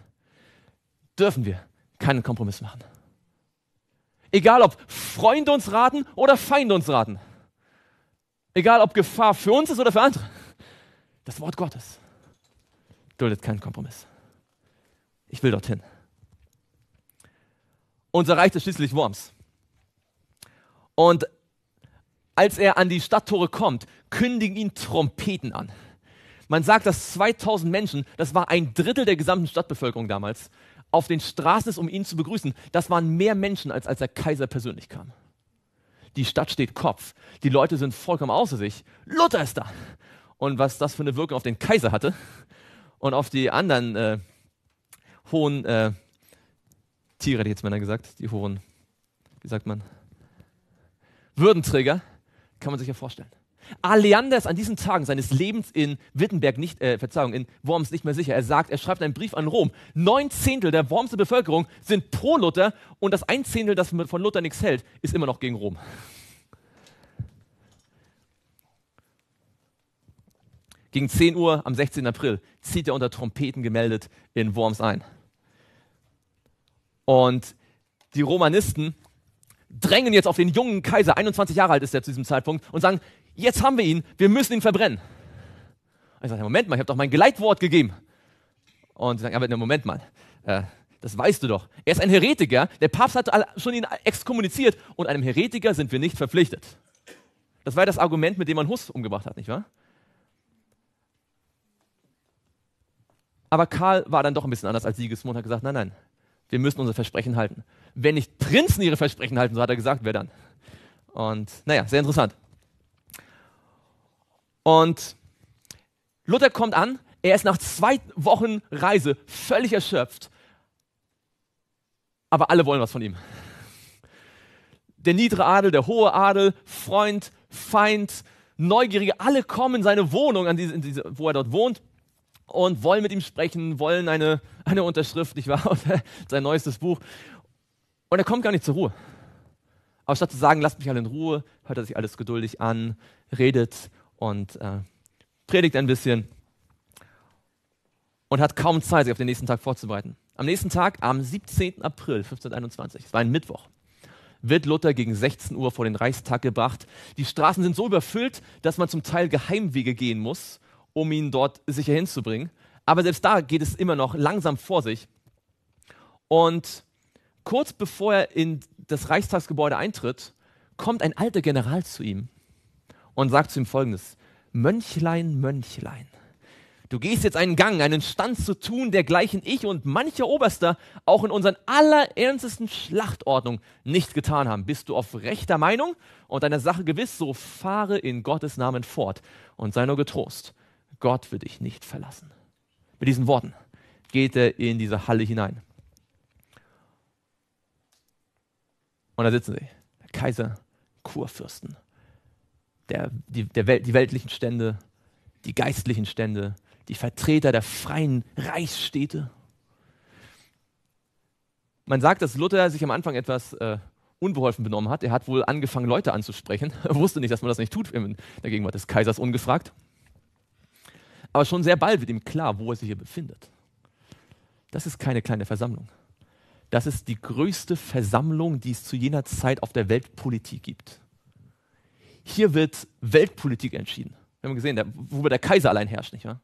dürfen wir keinen Kompromiss machen. Egal ob Freunde uns raten oder Feinde uns raten. Egal ob Gefahr für uns ist oder für andere. Das Wort Gottes duldet keinen Kompromiss. Ich will dorthin. Uns erreichte schließlich Worms. Und als er an die Stadttore kommt, kündigen ihn Trompeten an. Man sagt, dass 2000 Menschen, das war ein Drittel der gesamten Stadtbevölkerung damals, auf den Straßen ist, um ihn zu begrüßen, das waren mehr Menschen, als als der Kaiser persönlich kam. Die Stadt steht Kopf. Die Leute sind vollkommen außer sich. Luther ist da. Und was das für eine Wirkung auf den Kaiser hatte und auf die anderen äh, hohen äh, Tiere, hätte ich jetzt Männer gesagt, die hohen, wie sagt man, Würdenträger, kann man sich ja vorstellen. Aleander ist an diesen Tagen seines Lebens in Wittenberg nicht, äh, Verzeihung, in Worms nicht mehr sicher. Er sagt, er schreibt einen Brief an Rom. Neun Zehntel der Wormser Bevölkerung sind pro Luther und das ein Zehntel, das von Luther nichts hält, ist immer noch gegen Rom. Gegen 10 Uhr am 16. April zieht er unter Trompeten gemeldet in Worms ein. Und die Romanisten drängen jetzt auf den jungen Kaiser, 21 Jahre alt ist er zu diesem Zeitpunkt, und sagen, jetzt haben wir ihn, wir müssen ihn verbrennen. Und ich sage, Moment mal, ich habe doch mein Geleitwort gegeben. Und sie sagen, aber ne, Moment mal, äh, das weißt du doch. Er ist ein Heretiker, der Papst hat schon ihn exkommuniziert und einem Heretiker sind wir nicht verpflichtet. Das war das Argument, mit dem man Huss umgebracht hat, nicht wahr? Aber Karl war dann doch ein bisschen anders als Sigismund, hat gesagt, nein, nein, wir müssen unsere Versprechen halten. Wenn nicht Prinzen ihre Versprechen halten, so hat er gesagt, wer dann? Und naja, sehr interessant. Und Luther kommt an, er ist nach zwei Wochen Reise völlig erschöpft. Aber alle wollen was von ihm. Der niedere Adel, der hohe Adel, Freund, Feind, Neugierige, alle kommen in seine Wohnung, an diese, diese, wo er dort wohnt, und wollen mit ihm sprechen, wollen eine, eine Unterschrift, nicht wahr? sein neuestes Buch. Und er kommt gar nicht zur Ruhe. Aber statt zu sagen, lasst mich alle in Ruhe, hört er sich alles geduldig an, redet und äh, predigt ein bisschen und hat kaum Zeit, sich auf den nächsten Tag vorzubereiten. Am nächsten Tag, am 17. April 1521, es war ein Mittwoch, wird Luther gegen 16 Uhr vor den Reichstag gebracht. Die Straßen sind so überfüllt, dass man zum Teil Geheimwege gehen muss, um ihn dort sicher hinzubringen. Aber selbst da geht es immer noch langsam vor sich. Und kurz bevor er in das Reichstagsgebäude eintritt, kommt ein alter General zu ihm und sagt zu ihm folgendes: Mönchlein, Mönchlein, du gehst jetzt einen Gang, einen Stand zu tun, dergleichen ich und mancher Oberster auch in unseren allerernstesten Schlachtordnung nicht getan haben. Bist du auf rechter Meinung und deiner Sache gewiss, so fahre in Gottes Namen fort und sei nur getrost. Gott wird dich nicht verlassen. Mit diesen Worten geht er in diese Halle hinein. Und da sitzen sie, Kaiser, Kurfürsten, der, die, der Welt, die weltlichen Stände, die geistlichen Stände, die Vertreter der freien Reichsstädte. Man sagt, dass Luther sich am Anfang etwas äh, unbeholfen benommen hat. Er hat wohl angefangen, Leute anzusprechen. Er wusste nicht, dass man das nicht tut in der Gegenwart des Kaisers ungefragt. Aber schon sehr bald wird ihm klar, wo er sich hier befindet. Das ist keine kleine Versammlung. Das ist die größte Versammlung, die es zu jener Zeit auf der Weltpolitik gibt. Hier wird Weltpolitik entschieden. Wir haben gesehen, der, worüber der Kaiser allein herrscht, nicht wahr?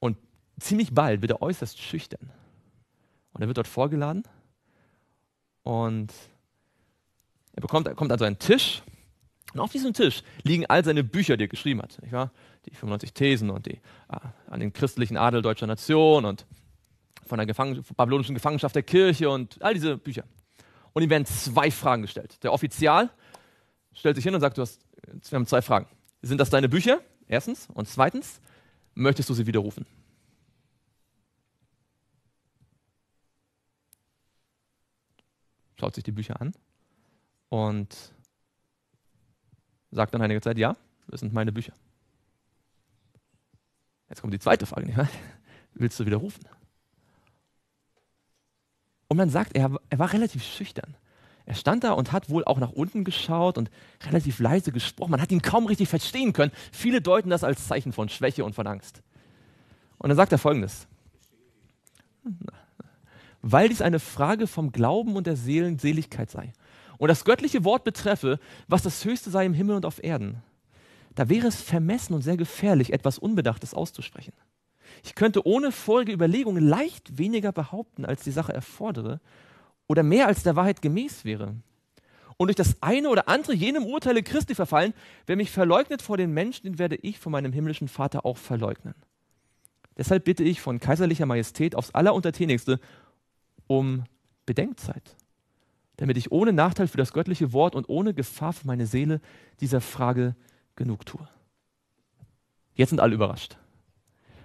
Und ziemlich bald wird er äußerst schüchtern. Und er wird dort vorgeladen. Und er bekommt, er kommt an so einen Tisch. Und auf diesem Tisch liegen all seine Bücher, die er geschrieben hat. Nicht wahr? Die 95 Thesen und die ah, an den christlichen Adel deutscher Nation und von der Gefang babylonischen Gefangenschaft der Kirche und all diese Bücher und ihm werden zwei Fragen gestellt. Der Offizial stellt sich hin und sagt, du hast, wir haben zwei Fragen. Sind das deine Bücher? Erstens. Und zweitens, möchtest du sie widerrufen? Schaut sich die Bücher an und sagt dann einige Zeit, ja, das sind meine Bücher. Jetzt kommt die zweite Frage, Willst du widerrufen? Und man sagt, er, er war relativ schüchtern. Er stand da und hat wohl auch nach unten geschaut und relativ leise gesprochen. Man hat ihn kaum richtig verstehen können. Viele deuten das als Zeichen von Schwäche und von Angst. Und dann sagt er folgendes. Weil dies eine Frage vom Glauben und der Seelenseligkeit sei und das göttliche Wort betreffe, was das Höchste sei im Himmel und auf Erden, da wäre es vermessen und sehr gefährlich, etwas Unbedachtes auszusprechen. Ich könnte ohne vorige Überlegung leicht weniger behaupten, als die Sache erfordere oder mehr als der Wahrheit gemäß wäre. Und durch das eine oder andere jenem Urteile Christi verfallen, wer mich verleugnet vor den Menschen, den werde ich von meinem himmlischen Vater auch verleugnen. Deshalb bitte ich von kaiserlicher Majestät aufs Alleruntertänigste um Bedenkzeit, damit ich ohne Nachteil für das göttliche Wort und ohne Gefahr für meine Seele dieser Frage genug tue. Jetzt sind alle überrascht.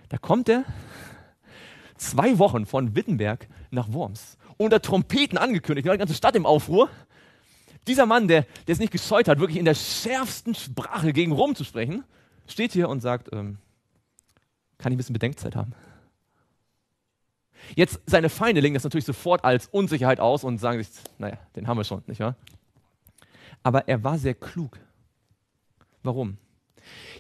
Da kommt er zwei Wochen von Wittenberg nach Worms. Unter Trompeten angekündigt, die ganze Stadt im Aufruhr. Dieser Mann, der, der es nicht gescheut hat, wirklich in der schärfsten Sprache gegen Rom zu sprechen, steht hier und sagt, ähm, kann ich ein bisschen Bedenkzeit haben? Jetzt, seine Feinde legen das natürlich sofort als Unsicherheit aus und sagen sich, naja, den haben wir schon, nicht wahr? Aber er war sehr klug. Warum?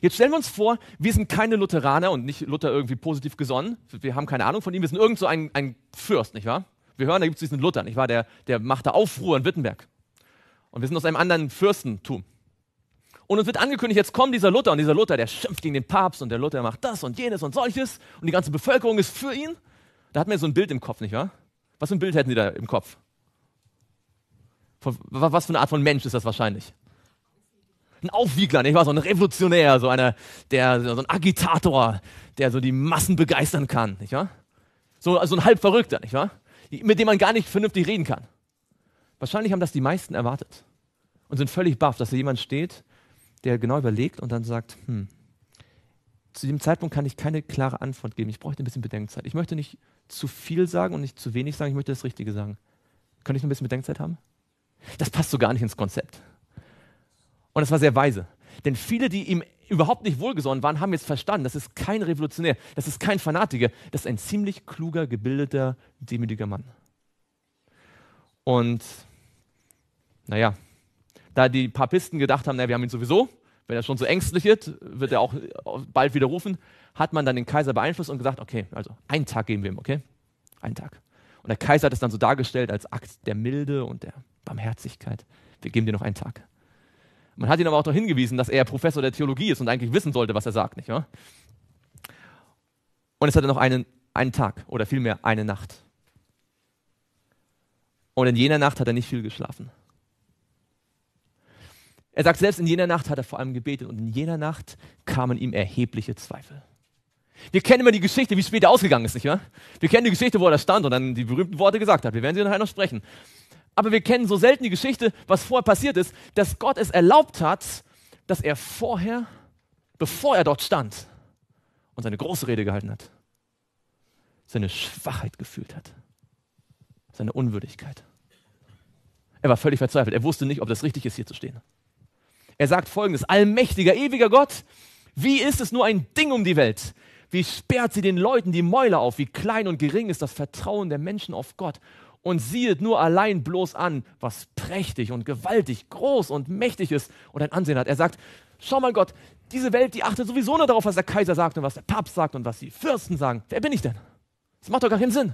Jetzt stellen wir uns vor, wir sind keine Lutheraner und nicht Luther irgendwie positiv gesonnen. Wir haben keine Ahnung von ihm. Wir sind irgend so ein, ein Fürst, nicht wahr? Wir hören, da gibt es diesen Luther, nicht wahr? Der, der macht da Aufruhr in Wittenberg. Und wir sind aus einem anderen Fürstentum. Und uns wird angekündigt, jetzt kommt dieser Luther und dieser Luther, der schimpft gegen den Papst und der Luther macht das und jenes und solches und die ganze Bevölkerung ist für ihn. Da hat man ja so ein Bild im Kopf, nicht wahr? Was für ein Bild hätten die da im Kopf? Von, was für eine Art von Mensch ist das wahrscheinlich? ein Aufwiegler, nicht wahr? So ein Revolutionär, so einer, der, so ein Agitator, der so die Massen begeistern kann, nicht wahr? So also ein Halbverrückter, nicht wahr? Mit dem man gar nicht vernünftig reden kann. Wahrscheinlich haben das die meisten erwartet und sind völlig baff, dass da jemand steht, der genau überlegt und dann sagt, hm, zu dem Zeitpunkt kann ich keine klare Antwort geben. Ich bräuchte ein bisschen Bedenkzeit. Ich möchte nicht zu viel sagen und nicht zu wenig sagen, ich möchte das Richtige sagen. Könnte ich noch ein bisschen Bedenkzeit haben? Das passt so gar nicht ins Konzept. Und das war sehr weise. Denn viele, die ihm überhaupt nicht wohlgesonnen waren, haben jetzt verstanden, das ist kein Revolutionär, das ist kein Fanatiker, das ist ein ziemlich kluger, gebildeter, demütiger Mann. Und naja, da die Papisten gedacht haben, naja, wir haben ihn sowieso, wenn er schon so ängstlich wird, wird er auch äh, bald wieder rufen, hat man dann den Kaiser beeinflusst und gesagt, okay, also einen Tag geben wir ihm, okay? Einen Tag. Und der Kaiser hat es dann so dargestellt als Akt der Milde und der Barmherzigkeit. Wir geben dir noch einen Tag. Man hat ihn aber auch darauf hingewiesen, dass er Professor der Theologie ist und eigentlich wissen sollte, was er sagt, nicht wahr? Und es hatte noch einen, einen Tag oder vielmehr eine Nacht. Und in jener Nacht hat er nicht viel geschlafen. Er sagt selbst, in jener Nacht hat er vor allem gebetet und in jener Nacht kamen ihm erhebliche Zweifel. Wir kennen immer die Geschichte, wie es später ausgegangen ist, nicht wahr? Wir kennen die Geschichte, wo er da stand und dann die berühmten Worte gesagt hat. Wir werden sie nachher noch sprechen. Aber wir kennen so selten die Geschichte, was vorher passiert ist, dass Gott es erlaubt hat, dass er vorher, bevor er dort stand und seine große Rede gehalten hat, seine Schwachheit gefühlt hat, seine Unwürdigkeit. Er war völlig verzweifelt. Er wusste nicht, ob das richtig ist, hier zu stehen. Er sagt folgendes, allmächtiger, ewiger Gott, wie ist es nur ein Ding um die Welt? Wie sperrt sie den Leuten die Mäuler auf? Wie klein und gering ist das Vertrauen der Menschen auf Gott? und siehet nur allein bloß an, was prächtig und gewaltig, groß und mächtig ist und ein Ansehen hat. Er sagt, schau mal Gott, diese Welt, die achtet sowieso nur darauf, was der Kaiser sagt und was der Papst sagt und was die Fürsten sagen. Wer bin ich denn? Das macht doch gar keinen Sinn.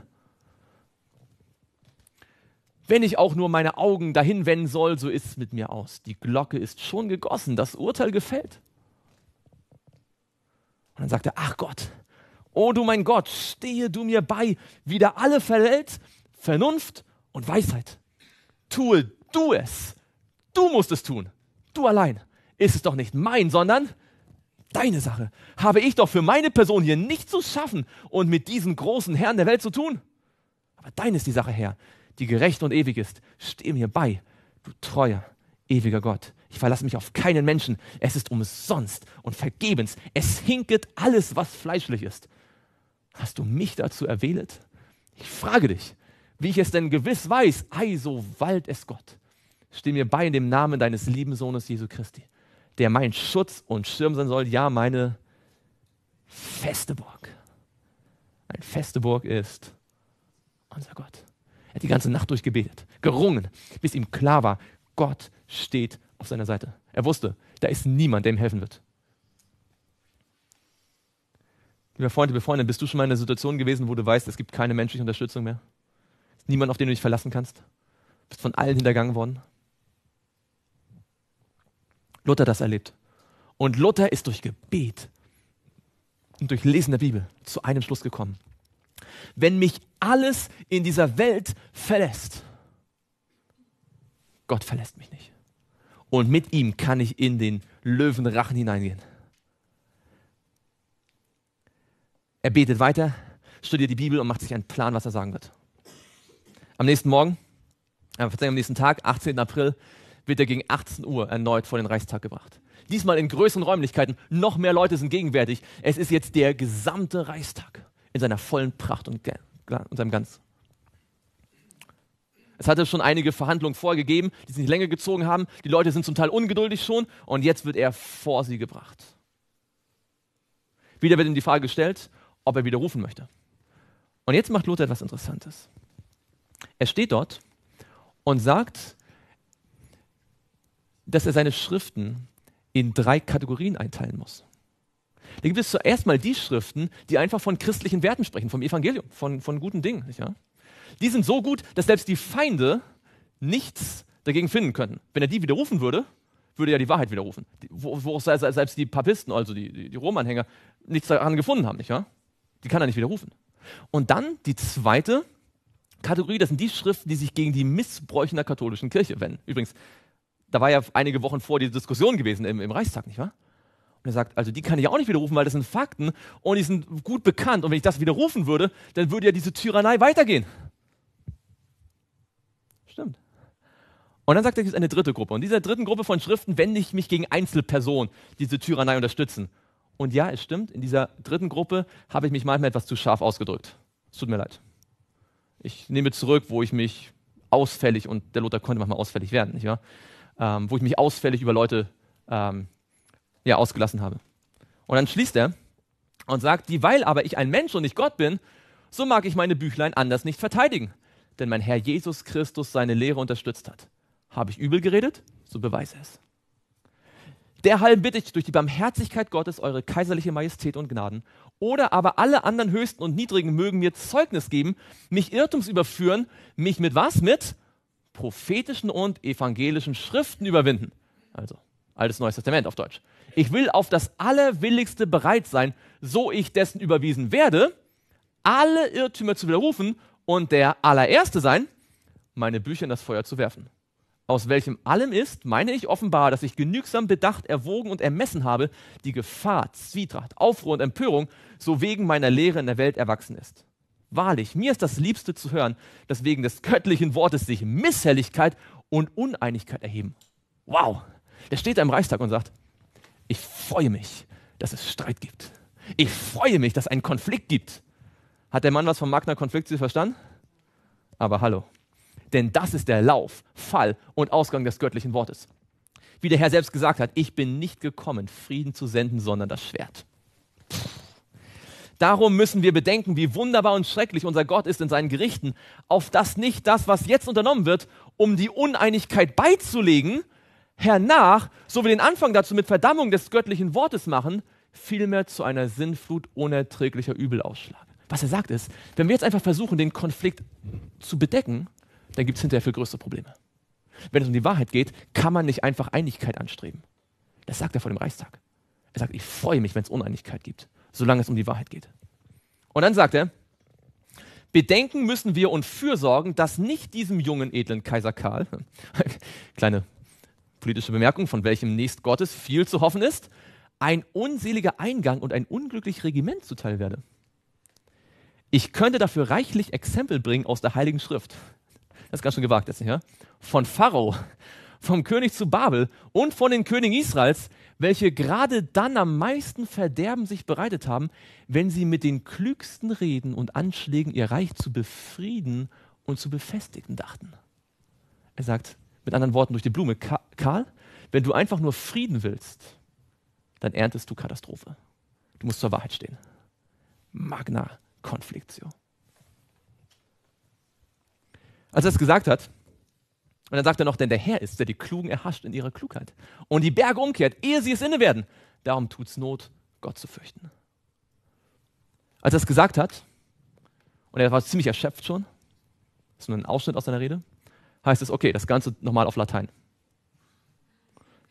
Wenn ich auch nur meine Augen dahin wenden soll, so ist es mit mir aus. Die Glocke ist schon gegossen, das Urteil gefällt. Und dann sagt er, ach Gott, o oh du mein Gott, stehe du mir bei, wider alle verletzt. Vernunft und Weisheit. Tue du es. Du musst es tun. Du allein. Ist es doch nicht mein, sondern deine Sache. Habe ich doch für meine Person hier nichts zu schaffen und mit diesem großen Herrn der Welt zu tun? Aber dein ist die Sache, Herr, die gerecht und ewig ist. Steh mir bei, du treuer, ewiger Gott. Ich verlasse mich auf keinen Menschen. Es ist umsonst und vergebens. Es hinket alles, was fleischlich ist. Hast du mich dazu erwählet? Ich frage dich, wie ich es denn gewiss weiß, ei, so also walt es Gott. Steh mir bei in dem Namen deines lieben Sohnes Jesu Christi, der mein Schutz und Schirm sein soll, ja, meine feste Burg. Eine feste Burg ist unser Gott. Er hat die ganze Nacht durchgebetet, gerungen, bis ihm klar war, Gott steht auf seiner Seite. Er wusste, da ist niemand, der ihm helfen wird. Liebe Freunde, liebe Freunde, bist du schon mal in einer Situation gewesen, wo du weißt, es gibt keine menschliche Unterstützung mehr? Niemand, auf den du dich verlassen kannst. Du Bist von allen hintergangen worden. Luther das erlebt. Und Luther ist durch Gebet und durch Lesen der Bibel zu einem Schluss gekommen. Wenn mich alles in dieser Welt verlässt, Gott verlässt mich nicht. Und mit ihm kann ich in den Löwenrachen hineingehen. Er betet weiter, studiert die Bibel und macht sich einen Plan, was er sagen wird. Am nächsten Morgen, äh, am nächsten Tag, 18. April, wird er gegen 18 Uhr erneut vor den Reichstag gebracht. Diesmal in größeren Räumlichkeiten. Noch mehr Leute sind gegenwärtig. Es ist jetzt der gesamte Reichstag in seiner vollen Pracht und, und seinem Ganzen. Es hatte schon einige Verhandlungen vorgegeben, die sich länger gezogen haben. Die Leute sind zum Teil ungeduldig schon und jetzt wird er vor sie gebracht. Wieder wird ihm die Frage gestellt, ob er widerrufen möchte. Und jetzt macht Lothar etwas Interessantes. Er steht dort und sagt, dass er seine Schriften in drei Kategorien einteilen muss. Da gibt es zuerst mal die Schriften, die einfach von christlichen Werten sprechen, vom Evangelium, von, von guten Dingen. Ja? Die sind so gut, dass selbst die Feinde nichts dagegen finden können. Wenn er die widerrufen würde, würde er die Wahrheit widerrufen. Die, wo, wo selbst die Papisten, also die, die, die Romanhänger, nichts daran gefunden haben. Nicht, ja? Die kann er nicht widerrufen. Und dann die zweite Kategorie, das sind die Schriften, die sich gegen die Missbräuche der katholischen Kirche wenden. Übrigens, da war ja einige Wochen vor diese Diskussion gewesen im, im Reichstag, nicht wahr? Und er sagt, also die kann ich auch nicht widerrufen, weil das sind Fakten und die sind gut bekannt. Und wenn ich das widerrufen würde, dann würde ja diese Tyrannei weitergehen. Stimmt. Und dann sagt er, es ist eine dritte Gruppe. Und dieser dritten Gruppe von Schriften wende ich mich gegen Einzelpersonen, die diese Tyrannei unterstützen. Und ja, es stimmt, in dieser dritten Gruppe habe ich mich manchmal etwas zu scharf ausgedrückt. Es tut mir leid ich nehme zurück, wo ich mich ausfällig, und der Lothar konnte manchmal ausfällig werden, nicht wahr? Ähm, wo ich mich ausfällig über Leute ähm, ja, ausgelassen habe. Und dann schließt er und sagt, dieweil aber ich ein Mensch und nicht Gott bin, so mag ich meine Büchlein anders nicht verteidigen. Denn mein Herr Jesus Christus seine Lehre unterstützt hat. Habe ich übel geredet, so beweise es. Derhalb bitte ich durch die Barmherzigkeit Gottes, eure kaiserliche Majestät und Gnaden, oder aber alle anderen Höchsten und Niedrigen mögen mir Zeugnis geben, mich irrtumsüberführen, mich mit was? Mit prophetischen und evangelischen Schriften überwinden. Also, altes Neues Testament auf Deutsch. Ich will auf das Allerwilligste bereit sein, so ich dessen überwiesen werde, alle Irrtümer zu widerrufen und der Allererste sein, meine Bücher in das Feuer zu werfen aus welchem allem ist, meine ich offenbar, dass ich genügsam bedacht, erwogen und ermessen habe, die Gefahr, Zwietracht, Aufruhr und Empörung so wegen meiner Lehre in der Welt erwachsen ist. Wahrlich, mir ist das Liebste zu hören, dass wegen des göttlichen Wortes sich Misshelligkeit und Uneinigkeit erheben. Wow! Der steht da im Reichstag und sagt, ich freue mich, dass es Streit gibt. Ich freue mich, dass es einen Konflikt gibt. Hat der Mann was vom magna Konflikt zu verstanden? Aber hallo, denn das ist der Lauf, Fall und Ausgang des göttlichen Wortes. Wie der Herr selbst gesagt hat, ich bin nicht gekommen, Frieden zu senden, sondern das Schwert. Darum müssen wir bedenken, wie wunderbar und schrecklich unser Gott ist in seinen Gerichten, auf das nicht das, was jetzt unternommen wird, um die Uneinigkeit beizulegen, hernach, so wir den Anfang dazu mit Verdammung des göttlichen Wortes machen, vielmehr zu einer Sinnflut unerträglicher Übel ausschlagen. Was er sagt ist, wenn wir jetzt einfach versuchen, den Konflikt zu bedecken, dann gibt es hinterher viel größere Probleme. Wenn es um die Wahrheit geht, kann man nicht einfach Einigkeit anstreben. Das sagt er vor dem Reichstag. Er sagt, ich freue mich, wenn es Uneinigkeit gibt, solange es um die Wahrheit geht. Und dann sagt er, bedenken müssen wir und fürsorgen, dass nicht diesem jungen, edlen Kaiser Karl, kleine politische Bemerkung, von welchem nächst Gottes viel zu hoffen ist, ein unseliger Eingang und ein unglückliches Regiment zuteil werde. Ich könnte dafür reichlich Exempel bringen aus der Heiligen Schrift das ist ganz schön gewagt jetzt, ja? Von Pharao, vom König zu Babel und von den Königen Israels, welche gerade dann am meisten Verderben sich bereitet haben, wenn sie mit den klügsten Reden und Anschlägen ihr Reich zu befrieden und zu befestigen dachten. Er sagt mit anderen Worten durch die Blume, Karl, wenn du einfach nur Frieden willst, dann erntest du Katastrophe. Du musst zur Wahrheit stehen. Magna Conflictio. Als er es gesagt hat, und dann sagt er noch, denn der Herr ist, der die Klugen erhascht in ihrer Klugheit und die Berge umkehrt, ehe sie es inne werden. Darum tut es Not, Gott zu fürchten. Als er es gesagt hat, und er war ziemlich erschöpft schon, das ist nur ein Ausschnitt aus seiner Rede, heißt es, okay, das Ganze nochmal auf Latein.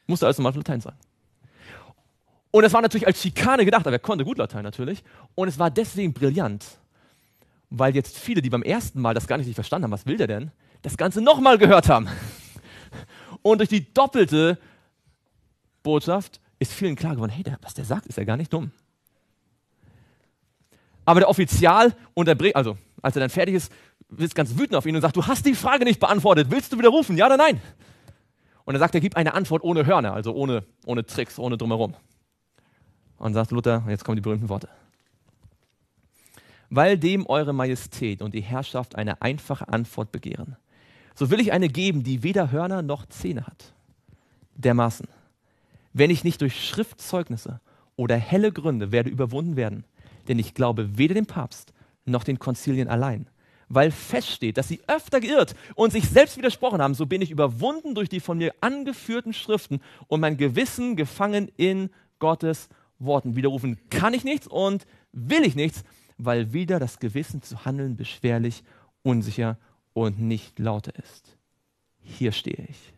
Musste alles nochmal auf Latein sein. Und es war natürlich als Schikane gedacht, aber er konnte gut Latein natürlich. Und es war deswegen brillant, weil jetzt viele, die beim ersten Mal das gar nicht verstanden haben, was will der denn, das Ganze nochmal gehört haben. Und durch die doppelte Botschaft ist vielen klar geworden, hey, der, was der sagt, ist ja gar nicht dumm. Aber der Offizial unterbricht, also als er dann fertig ist, wird ganz wütend auf ihn und sagt, du hast die Frage nicht beantwortet, willst du widerrufen, ja oder nein? Und er sagt, er gibt eine Antwort ohne Hörner, also ohne, ohne Tricks, ohne drumherum. Und sagt Luther, jetzt kommen die berühmten Worte weil dem Eure Majestät und die Herrschaft eine einfache Antwort begehren. So will ich eine geben, die weder Hörner noch Zähne hat. Dermaßen. Wenn ich nicht durch Schriftzeugnisse oder helle Gründe werde überwunden werden, denn ich glaube weder dem Papst noch den Konzilien allein, weil feststeht, dass sie öfter geirrt und sich selbst widersprochen haben, so bin ich überwunden durch die von mir angeführten Schriften und mein Gewissen gefangen in Gottes Worten. Widerrufen kann ich nichts und will ich nichts, weil wieder das Gewissen zu handeln beschwerlich, unsicher und nicht lauter ist. Hier stehe ich.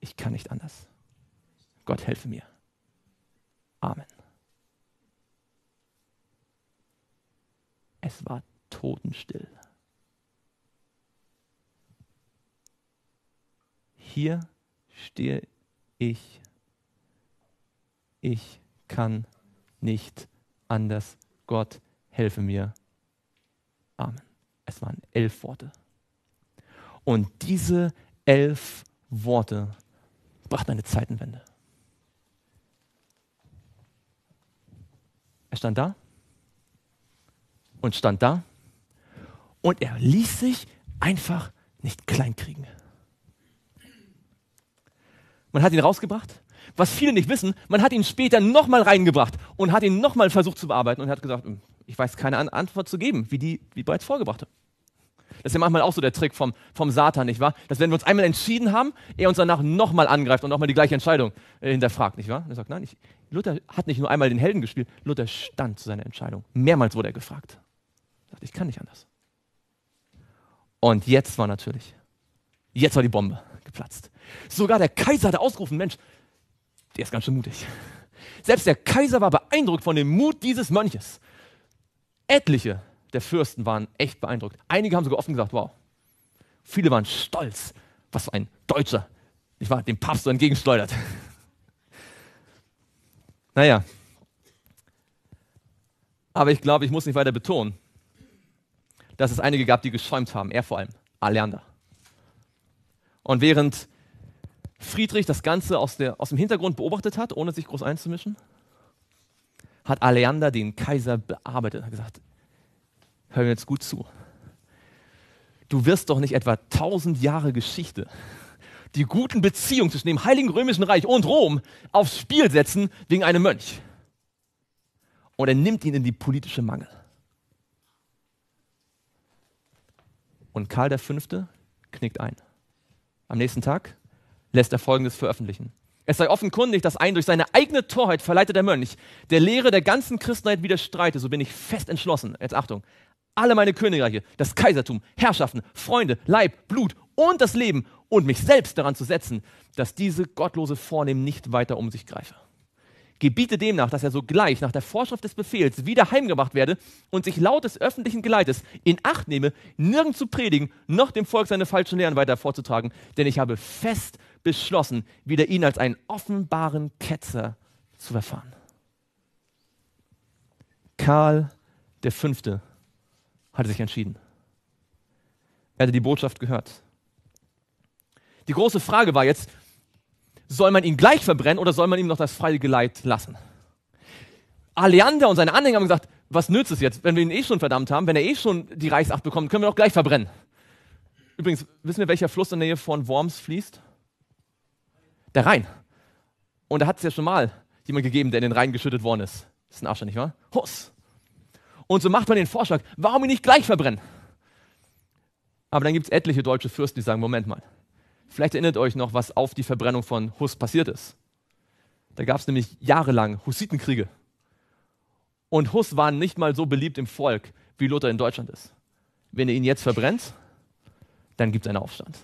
Ich kann nicht anders. Gott helfe mir. Amen. Es war totenstill. Hier stehe ich. Ich kann nicht anders Gott, helfe mir. Amen. Es waren elf Worte. Und diese elf Worte brachten eine Zeitenwende. Er stand da und stand da und er ließ sich einfach nicht kleinkriegen. Man hat ihn rausgebracht, was viele nicht wissen, man hat ihn später nochmal reingebracht und hat ihn nochmal versucht zu bearbeiten und hat gesagt, hm, ich weiß keine Antwort zu geben, wie die wie bereits vorgebrachte. Das ist ja manchmal auch so der Trick vom, vom Satan, nicht wahr? Dass wenn wir uns einmal entschieden haben, er uns danach nochmal angreift und nochmal die gleiche Entscheidung äh, hinterfragt, nicht wahr? Er sagt, nein, ich, Luther hat nicht nur einmal den Helden gespielt, Luther stand zu seiner Entscheidung. Mehrmals wurde er gefragt. Er sagt, ich kann nicht anders. Und jetzt war natürlich, jetzt war die Bombe geplatzt. Sogar der Kaiser hatte ausgerufen, Mensch, der ist ganz schön mutig. Selbst der Kaiser war beeindruckt von dem Mut dieses Mönches. Etliche der Fürsten waren echt beeindruckt. Einige haben sogar offen gesagt, wow. Viele waren stolz, was für ein Deutscher, ich war dem Papst so entgegensteuert. Naja. Aber ich glaube, ich muss nicht weiter betonen, dass es einige gab, die geschäumt haben. Er vor allem, Aleander. Und während Friedrich das Ganze aus, der, aus dem Hintergrund beobachtet hat, ohne sich groß einzumischen, hat Aleander den Kaiser bearbeitet und gesagt, hör mir jetzt gut zu. Du wirst doch nicht etwa tausend Jahre Geschichte, die guten Beziehungen zwischen dem Heiligen Römischen Reich und Rom aufs Spiel setzen wegen einem Mönch. Und er nimmt ihn in die politische Mangel. Und Karl V. knickt ein. Am nächsten Tag lässt er Folgendes veröffentlichen. Es sei offenkundig, dass ein durch seine eigene Torheit verleiteter Mönch der Lehre der ganzen Christenheit widerstreite, so bin ich fest entschlossen, jetzt Achtung, alle meine Königreiche, das Kaisertum, Herrschaften, Freunde, Leib, Blut und das Leben und mich selbst daran zu setzen, dass diese gottlose Vornehmen nicht weiter um sich greife. Gebiete demnach, dass er sogleich nach der Vorschrift des Befehls wieder heimgebracht werde und sich laut des öffentlichen Geleites in Acht nehme, nirgend zu predigen, noch dem Volk seine falschen Lehren weiter vorzutragen, denn ich habe fest beschlossen, wieder ihn als einen offenbaren Ketzer zu verfahren. Karl der Fünfte hatte sich entschieden. Er hatte die Botschaft gehört. Die große Frage war jetzt, soll man ihn gleich verbrennen oder soll man ihm noch das freie Geleit lassen? Aleander und seine Anhänger haben gesagt, was nützt es jetzt, wenn wir ihn eh schon verdammt haben, wenn er eh schon die Reichsacht bekommt, können wir auch gleich verbrennen. Übrigens, wissen wir, welcher Fluss in der Nähe von Worms fließt? der Rhein. Und da hat es ja schon mal jemand gegeben, der in den Rhein geschüttet worden ist. Das ist ein Arsch, nicht wahr? Hus. Und so macht man den Vorschlag, warum ihn nicht gleich verbrennen? Aber dann gibt es etliche deutsche Fürsten, die sagen, Moment mal, vielleicht erinnert euch noch, was auf die Verbrennung von Hus passiert ist. Da gab es nämlich jahrelang Hussitenkriege. Und Hus war nicht mal so beliebt im Volk, wie Luther in Deutschland ist. Wenn ihr ihn jetzt verbrennt, dann gibt es einen Aufstand.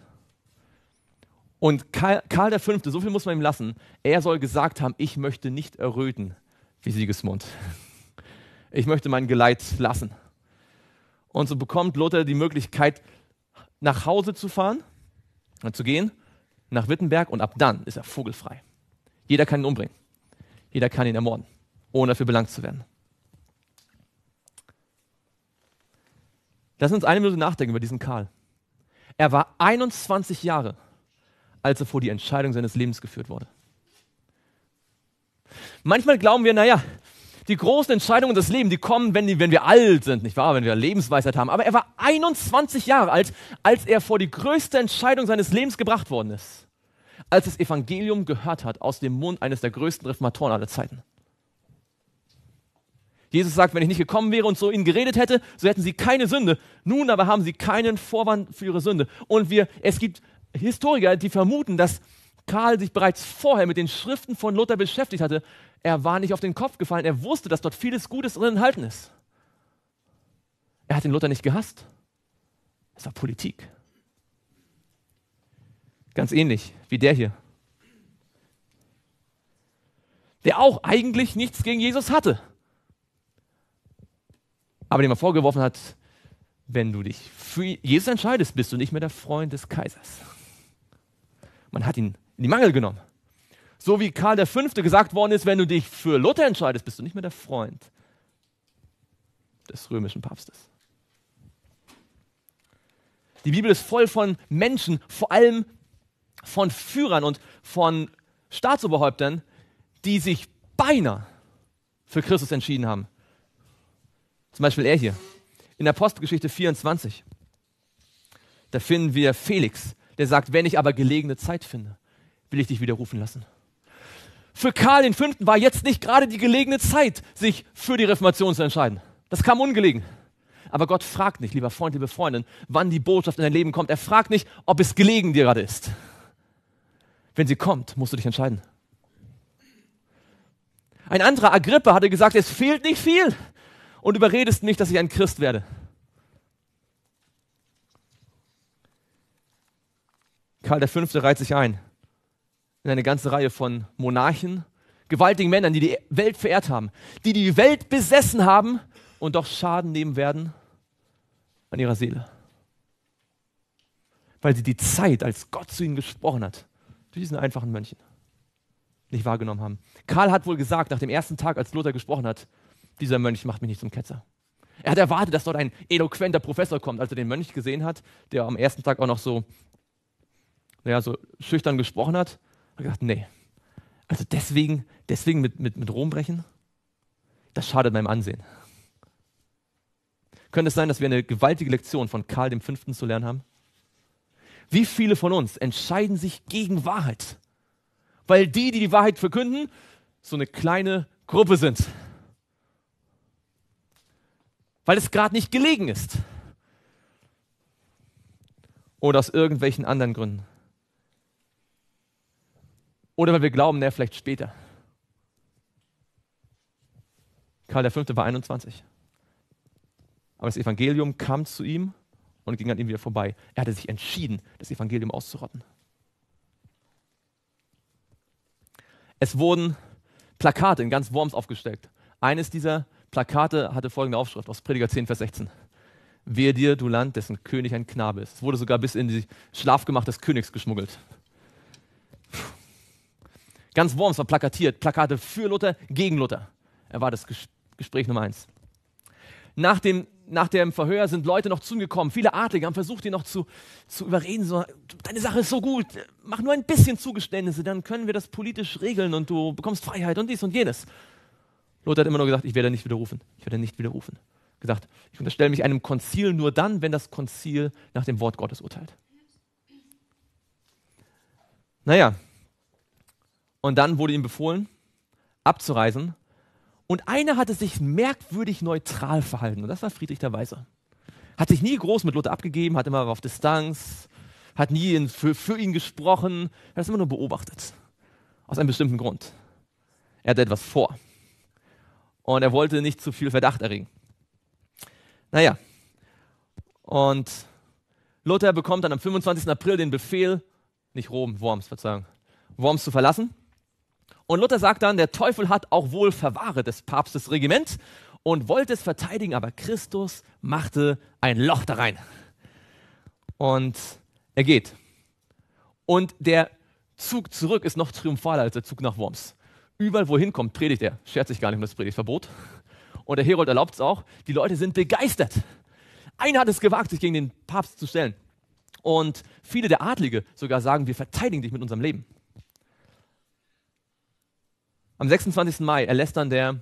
Und Karl, Karl V., so viel muss man ihm lassen, er soll gesagt haben, ich möchte nicht erröten wie Siegesmund. Ich möchte mein Geleit lassen. Und so bekommt Lothar die Möglichkeit, nach Hause zu fahren, äh, zu gehen, nach Wittenberg und ab dann ist er vogelfrei. Jeder kann ihn umbringen. Jeder kann ihn ermorden, ohne dafür belangt zu werden. Lass uns eine Minute nachdenken über diesen Karl. Er war 21 Jahre als er vor die Entscheidung seines Lebens geführt wurde. Manchmal glauben wir, naja, die großen Entscheidungen des Lebens, die kommen, wenn, die, wenn wir alt sind, nicht wahr? Wenn wir Lebensweisheit haben. Aber er war 21 Jahre alt, als er vor die größte Entscheidung seines Lebens gebracht worden ist. Als das Evangelium gehört hat aus dem Mund eines der größten Reformatoren aller Zeiten. Jesus sagt, wenn ich nicht gekommen wäre und so ihnen geredet hätte, so hätten sie keine Sünde. Nun aber haben sie keinen Vorwand für ihre Sünde. Und wir, es gibt Historiker, die vermuten, dass Karl sich bereits vorher mit den Schriften von Luther beschäftigt hatte. Er war nicht auf den Kopf gefallen, er wusste, dass dort vieles Gutes drin enthalten ist. Er hat den Luther nicht gehasst. Es war Politik. Ganz ähnlich wie der hier. Der auch eigentlich nichts gegen Jesus hatte. Aber dem er vorgeworfen hat, wenn du dich für Jesus entscheidest, bist du nicht mehr der Freund des Kaisers. Man hat ihn in die Mangel genommen. So wie Karl V. gesagt worden ist, wenn du dich für Luther entscheidest, bist du nicht mehr der Freund des römischen Papstes. Die Bibel ist voll von Menschen, vor allem von Führern und von Staatsoberhäuptern, die sich beinahe für Christus entschieden haben. Zum Beispiel er hier. In der Apostelgeschichte 24. Da finden wir Felix, der sagt, wenn ich aber gelegene Zeit finde, will ich dich wieder rufen lassen. Für Karl V. war jetzt nicht gerade die gelegene Zeit, sich für die Reformation zu entscheiden. Das kam ungelegen. Aber Gott fragt nicht, lieber Freund, liebe Freundin, wann die Botschaft in dein Leben kommt. Er fragt nicht, ob es gelegen dir gerade ist. Wenn sie kommt, musst du dich entscheiden. Ein anderer Agrippa hatte gesagt, es fehlt nicht viel und überredest mich, dass ich ein Christ werde. Karl V. reiht sich ein in eine ganze Reihe von Monarchen, gewaltigen Männern, die die Welt verehrt haben, die die Welt besessen haben und doch Schaden nehmen werden an ihrer Seele. Weil sie die Zeit, als Gott zu ihnen gesprochen hat, durch diesen einfachen Mönchen nicht wahrgenommen haben. Karl hat wohl gesagt, nach dem ersten Tag, als Lothar gesprochen hat, dieser Mönch macht mich nicht zum Ketzer. Er hat erwartet, dass dort ein eloquenter Professor kommt, als er den Mönch gesehen hat, der am ersten Tag auch noch so naja, so schüchtern gesprochen hat, hat ich gedacht, nee. Also deswegen, deswegen mit, mit, mit Rom brechen, das schadet meinem Ansehen. Könnte es sein, dass wir eine gewaltige Lektion von Karl V. zu lernen haben? Wie viele von uns entscheiden sich gegen Wahrheit? Weil die, die die Wahrheit verkünden, so eine kleine Gruppe sind. Weil es gerade nicht gelegen ist. Oder aus irgendwelchen anderen Gründen. Oder weil wir glauben, naja, vielleicht später. Karl V. war 21. Aber das Evangelium kam zu ihm und ging an ihm wieder vorbei. Er hatte sich entschieden, das Evangelium auszurotten. Es wurden Plakate in ganz Worms aufgestellt. Eines dieser Plakate hatte folgende Aufschrift aus Prediger 10, Vers 16. Wehe dir, du Land, dessen König ein Knabe ist. Es wurde sogar bis in die Schlafgemacht des Königs geschmuggelt. Ganz Worms war plakatiert, Plakate für Luther, gegen Luther. Er war das Gespräch Nummer eins. Nach dem, nach dem Verhör sind Leute noch zu ihm gekommen, viele Adlige haben versucht, ihn noch zu, zu überreden, so, deine Sache ist so gut, mach nur ein bisschen Zugeständnisse, dann können wir das politisch regeln und du bekommst Freiheit und dies und jenes. Luther hat immer nur gesagt, ich werde nicht widerrufen, ich werde nicht widerrufen. Gesagt, ich unterstelle mich einem Konzil nur dann, wenn das Konzil nach dem Wort Gottes urteilt. Naja, und dann wurde ihm befohlen, abzureisen. Und einer hatte sich merkwürdig neutral verhalten. Und das war Friedrich der Weise. Hat sich nie groß mit Luther abgegeben, hat immer auf Distanz, hat nie in, für, für ihn gesprochen. Er hat es immer nur beobachtet. Aus einem bestimmten Grund. Er hatte etwas vor. Und er wollte nicht zu viel Verdacht erregen. Naja. Und Luther bekommt dann am 25. April den Befehl, nicht Rom, Worms, Verzeihung, Worms zu verlassen. Und Luther sagt dann, der Teufel hat auch wohl verwahre des Papstes Regiment und wollte es verteidigen, aber Christus machte ein Loch da rein. Und er geht. Und der Zug zurück ist noch triumphaler als der Zug nach Worms. Überall, wo hinkommt, predigt er. Schert sich gar nicht um das Predigtverbot. Und der Herold erlaubt es auch. Die Leute sind begeistert. Einer hat es gewagt, sich gegen den Papst zu stellen. Und viele der Adlige sogar sagen, wir verteidigen dich mit unserem Leben. Am 26. Mai erlässt dann der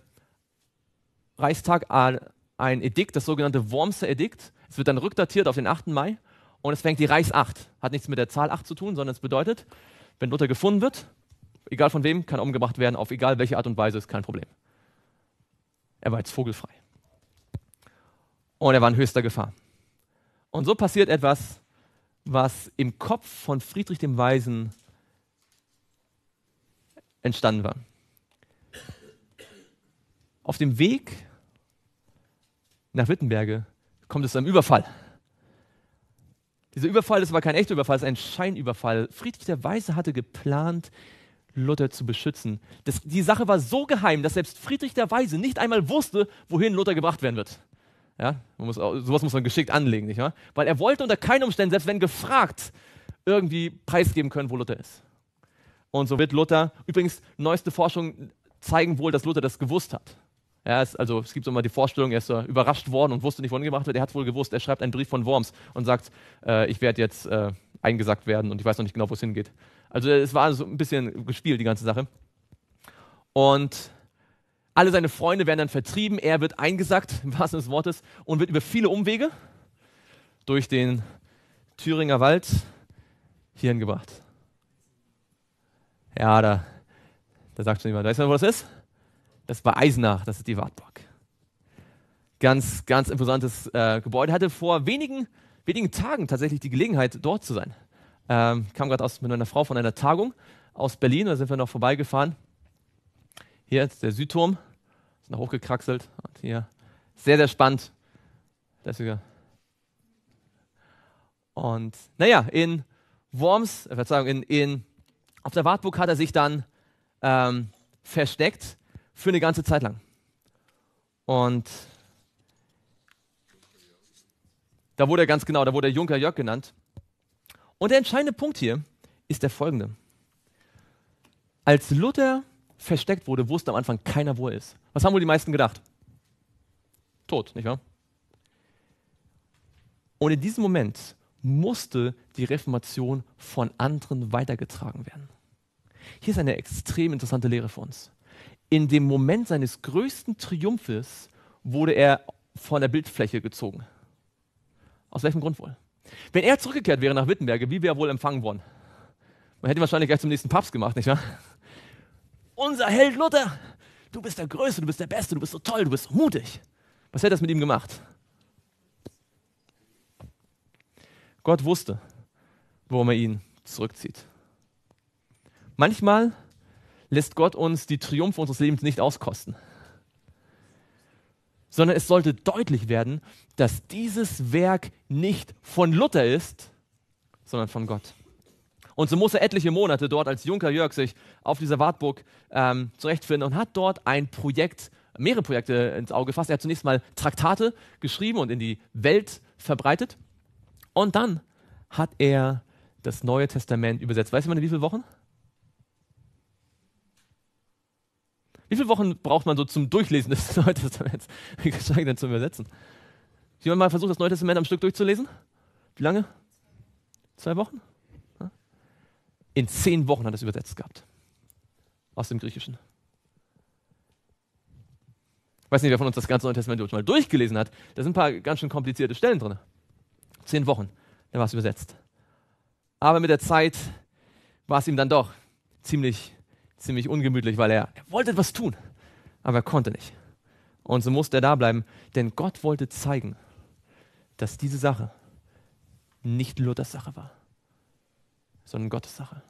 Reichstag ein Edikt, das sogenannte Wormser Edikt. Es wird dann rückdatiert auf den 8. Mai und es fängt die Reichsacht. Hat nichts mit der Zahl 8 zu tun, sondern es bedeutet, wenn Luther gefunden wird, egal von wem, kann umgebracht werden, auf egal welche Art und Weise, ist kein Problem. Er war jetzt vogelfrei. Und er war in höchster Gefahr. Und so passiert etwas, was im Kopf von Friedrich dem Weisen entstanden war auf dem Weg nach Wittenberge kommt es zu einem Überfall. Dieser Überfall, das war kein echter Überfall, das ist ein Scheinüberfall. Friedrich der Weise hatte geplant, Luther zu beschützen. Das, die Sache war so geheim, dass selbst Friedrich der Weise nicht einmal wusste, wohin Luther gebracht werden wird. Ja, man muss auch, sowas muss man geschickt anlegen, nicht wahr? Weil er wollte unter keinen Umständen, selbst wenn gefragt, irgendwie preisgeben können, wo Luther ist. Und so wird Luther, übrigens, neueste Forschungen zeigen wohl, dass Luther das gewusst hat. Ja, es, also es gibt so mal die Vorstellung, er ist äh, überrascht worden und wusste nicht, wohin gemacht wird. Er hat wohl gewusst, er schreibt einen Brief von Worms und sagt, äh, ich werde jetzt äh, eingesackt werden und ich weiß noch nicht genau, wo es hingeht. Also es war so ein bisschen gespielt, die ganze Sache. Und alle seine Freunde werden dann vertrieben, er wird eingesackt, im wahrsten Sinne des Wortes, und wird über viele Umwege durch den Thüringer Wald hierhin gebracht. Ja, da, da sagt schon jemand, weißt du, wo das ist? Das war Eisenach, das ist die Wartburg. Ganz, ganz imposantes äh, Gebäude. Hatte vor wenigen, wenigen Tagen tatsächlich die Gelegenheit, dort zu sein. Ähm, kam gerade mit meiner Frau von einer Tagung aus Berlin, da sind wir noch vorbeigefahren. Hier ist der Südturm, ist noch hochgekraxelt. Und hier sehr, sehr spannend. Deswegen. Und naja, in Worms, äh, Verzeihung, in, in, auf der Wartburg hat er sich dann ähm, versteckt für eine ganze Zeit lang. Und da wurde er ganz genau, da wurde er Junker Jörg genannt. Und der entscheidende Punkt hier ist der folgende. Als Luther versteckt wurde, wusste am Anfang keiner, wo er ist. Was haben wohl die meisten gedacht? Tot, nicht wahr? Und in diesem Moment musste die Reformation von anderen weitergetragen werden. Hier ist eine extrem interessante Lehre für uns in dem Moment seines größten Triumphes wurde er von der Bildfläche gezogen. Aus welchem Grund wohl? Wenn er zurückgekehrt wäre nach Wittenberge, wie wäre er wohl empfangen worden? Man hätte ihn wahrscheinlich gleich zum nächsten Papst gemacht, nicht wahr? Unser Held Luther, du bist der Größte, du bist der Beste, du bist so toll, du bist so mutig. Was hätte das mit ihm gemacht? Gott wusste, warum er ihn zurückzieht. Manchmal lässt Gott uns die Triumphe unseres Lebens nicht auskosten. Sondern es sollte deutlich werden, dass dieses Werk nicht von Luther ist, sondern von Gott. Und so muss er etliche Monate dort als Junker Jörg sich auf dieser Wartburg ähm, zurechtfinden und hat dort ein Projekt, mehrere Projekte ins Auge gefasst. Er hat zunächst mal Traktate geschrieben und in die Welt verbreitet. Und dann hat er das Neue Testament übersetzt. Weißt du, meine wie viele Wochen? Wie viele Wochen braucht man so zum Durchlesen des Neuen Testaments? Wie geschweige denn zum Übersetzen? Sie haben mal versucht, das Neue Testament am Stück durchzulesen? Wie lange? Zwei Wochen? In zehn Wochen hat es übersetzt gehabt. Aus dem Griechischen. Ich weiß nicht, wer von uns das ganze Neue Testament mal durchgelesen hat. Da sind ein paar ganz schön komplizierte Stellen drin. Zehn Wochen, dann war es übersetzt. Aber mit der Zeit war es ihm dann doch ziemlich ziemlich ungemütlich, weil er, er wollte etwas tun, aber er konnte nicht. Und so musste er da bleiben, denn Gott wollte zeigen, dass diese Sache nicht Luthers Sache war, sondern Gottes Sache.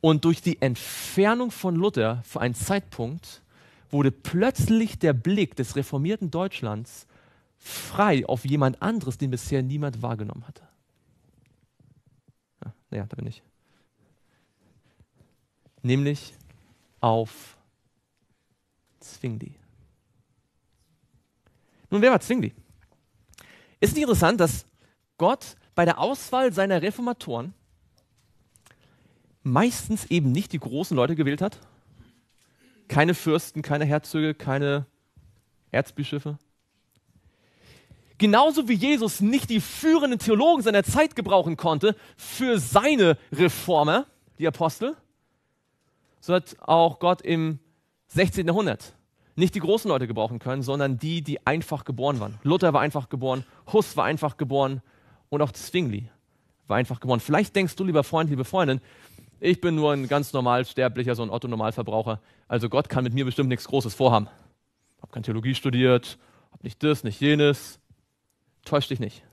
Und durch die Entfernung von Luther für einen Zeitpunkt wurde plötzlich der Blick des reformierten Deutschlands frei auf jemand anderes, den bisher niemand wahrgenommen hatte. Ah, naja, da bin ich. Nämlich auf Zwingli. Nun, wer war Zwingli? Ist nicht interessant, dass Gott bei der Auswahl seiner Reformatoren meistens eben nicht die großen Leute gewählt hat? Keine Fürsten, keine Herzöge, keine Erzbischöfe. Genauso wie Jesus nicht die führenden Theologen seiner Zeit gebrauchen konnte für seine Reformer, die Apostel, so hat auch Gott im 16. Jahrhundert nicht die großen Leute gebrauchen können, sondern die, die einfach geboren waren. Luther war einfach geboren, Huss war einfach geboren und auch Zwingli war einfach geboren. Vielleicht denkst du, lieber Freund, liebe Freundin, ich bin nur ein ganz normal Sterblicher, so ein Otto-Normalverbraucher. Also Gott kann mit mir bestimmt nichts Großes vorhaben. Hab keine Theologie studiert, hab nicht das, nicht jenes. Täusch dich nicht.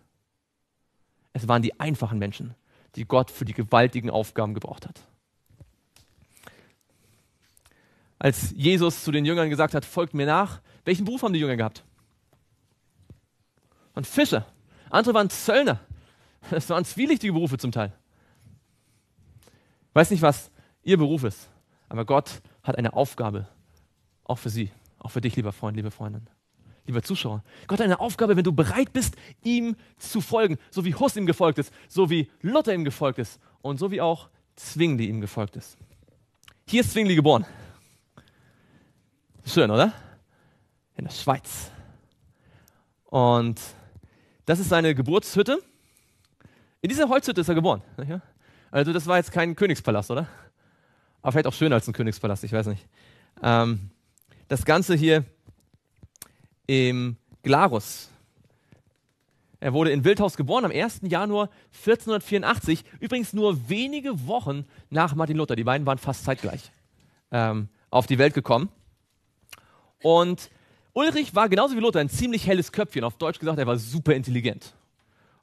Es waren die einfachen Menschen, die Gott für die gewaltigen Aufgaben gebraucht hat als Jesus zu den Jüngern gesagt hat, folgt mir nach, welchen Beruf haben die Jünger gehabt? Waren Fischer. Andere waren Zöllner. Das waren zwielichtige Berufe zum Teil. Ich weiß nicht, was ihr Beruf ist, aber Gott hat eine Aufgabe, auch für sie, auch für dich, lieber Freund, liebe Freundin, lieber Zuschauer. Gott hat eine Aufgabe, wenn du bereit bist, ihm zu folgen, so wie Huss ihm gefolgt ist, so wie Luther ihm gefolgt ist und so wie auch Zwingli ihm gefolgt ist. Hier ist Zwingli geboren. Schön, oder? In der Schweiz. Und das ist seine Geburtshütte. In dieser Holzhütte ist er geboren. Also das war jetzt kein Königspalast, oder? Aber vielleicht auch schöner als ein Königspalast, ich weiß nicht. Ähm, das Ganze hier im Glarus. Er wurde in Wildhaus geboren am 1. Januar 1484, übrigens nur wenige Wochen nach Martin Luther. Die beiden waren fast zeitgleich ähm, auf die Welt gekommen. Und Ulrich war genauso wie Lothar ein ziemlich helles Köpfchen. Auf Deutsch gesagt, er war super intelligent.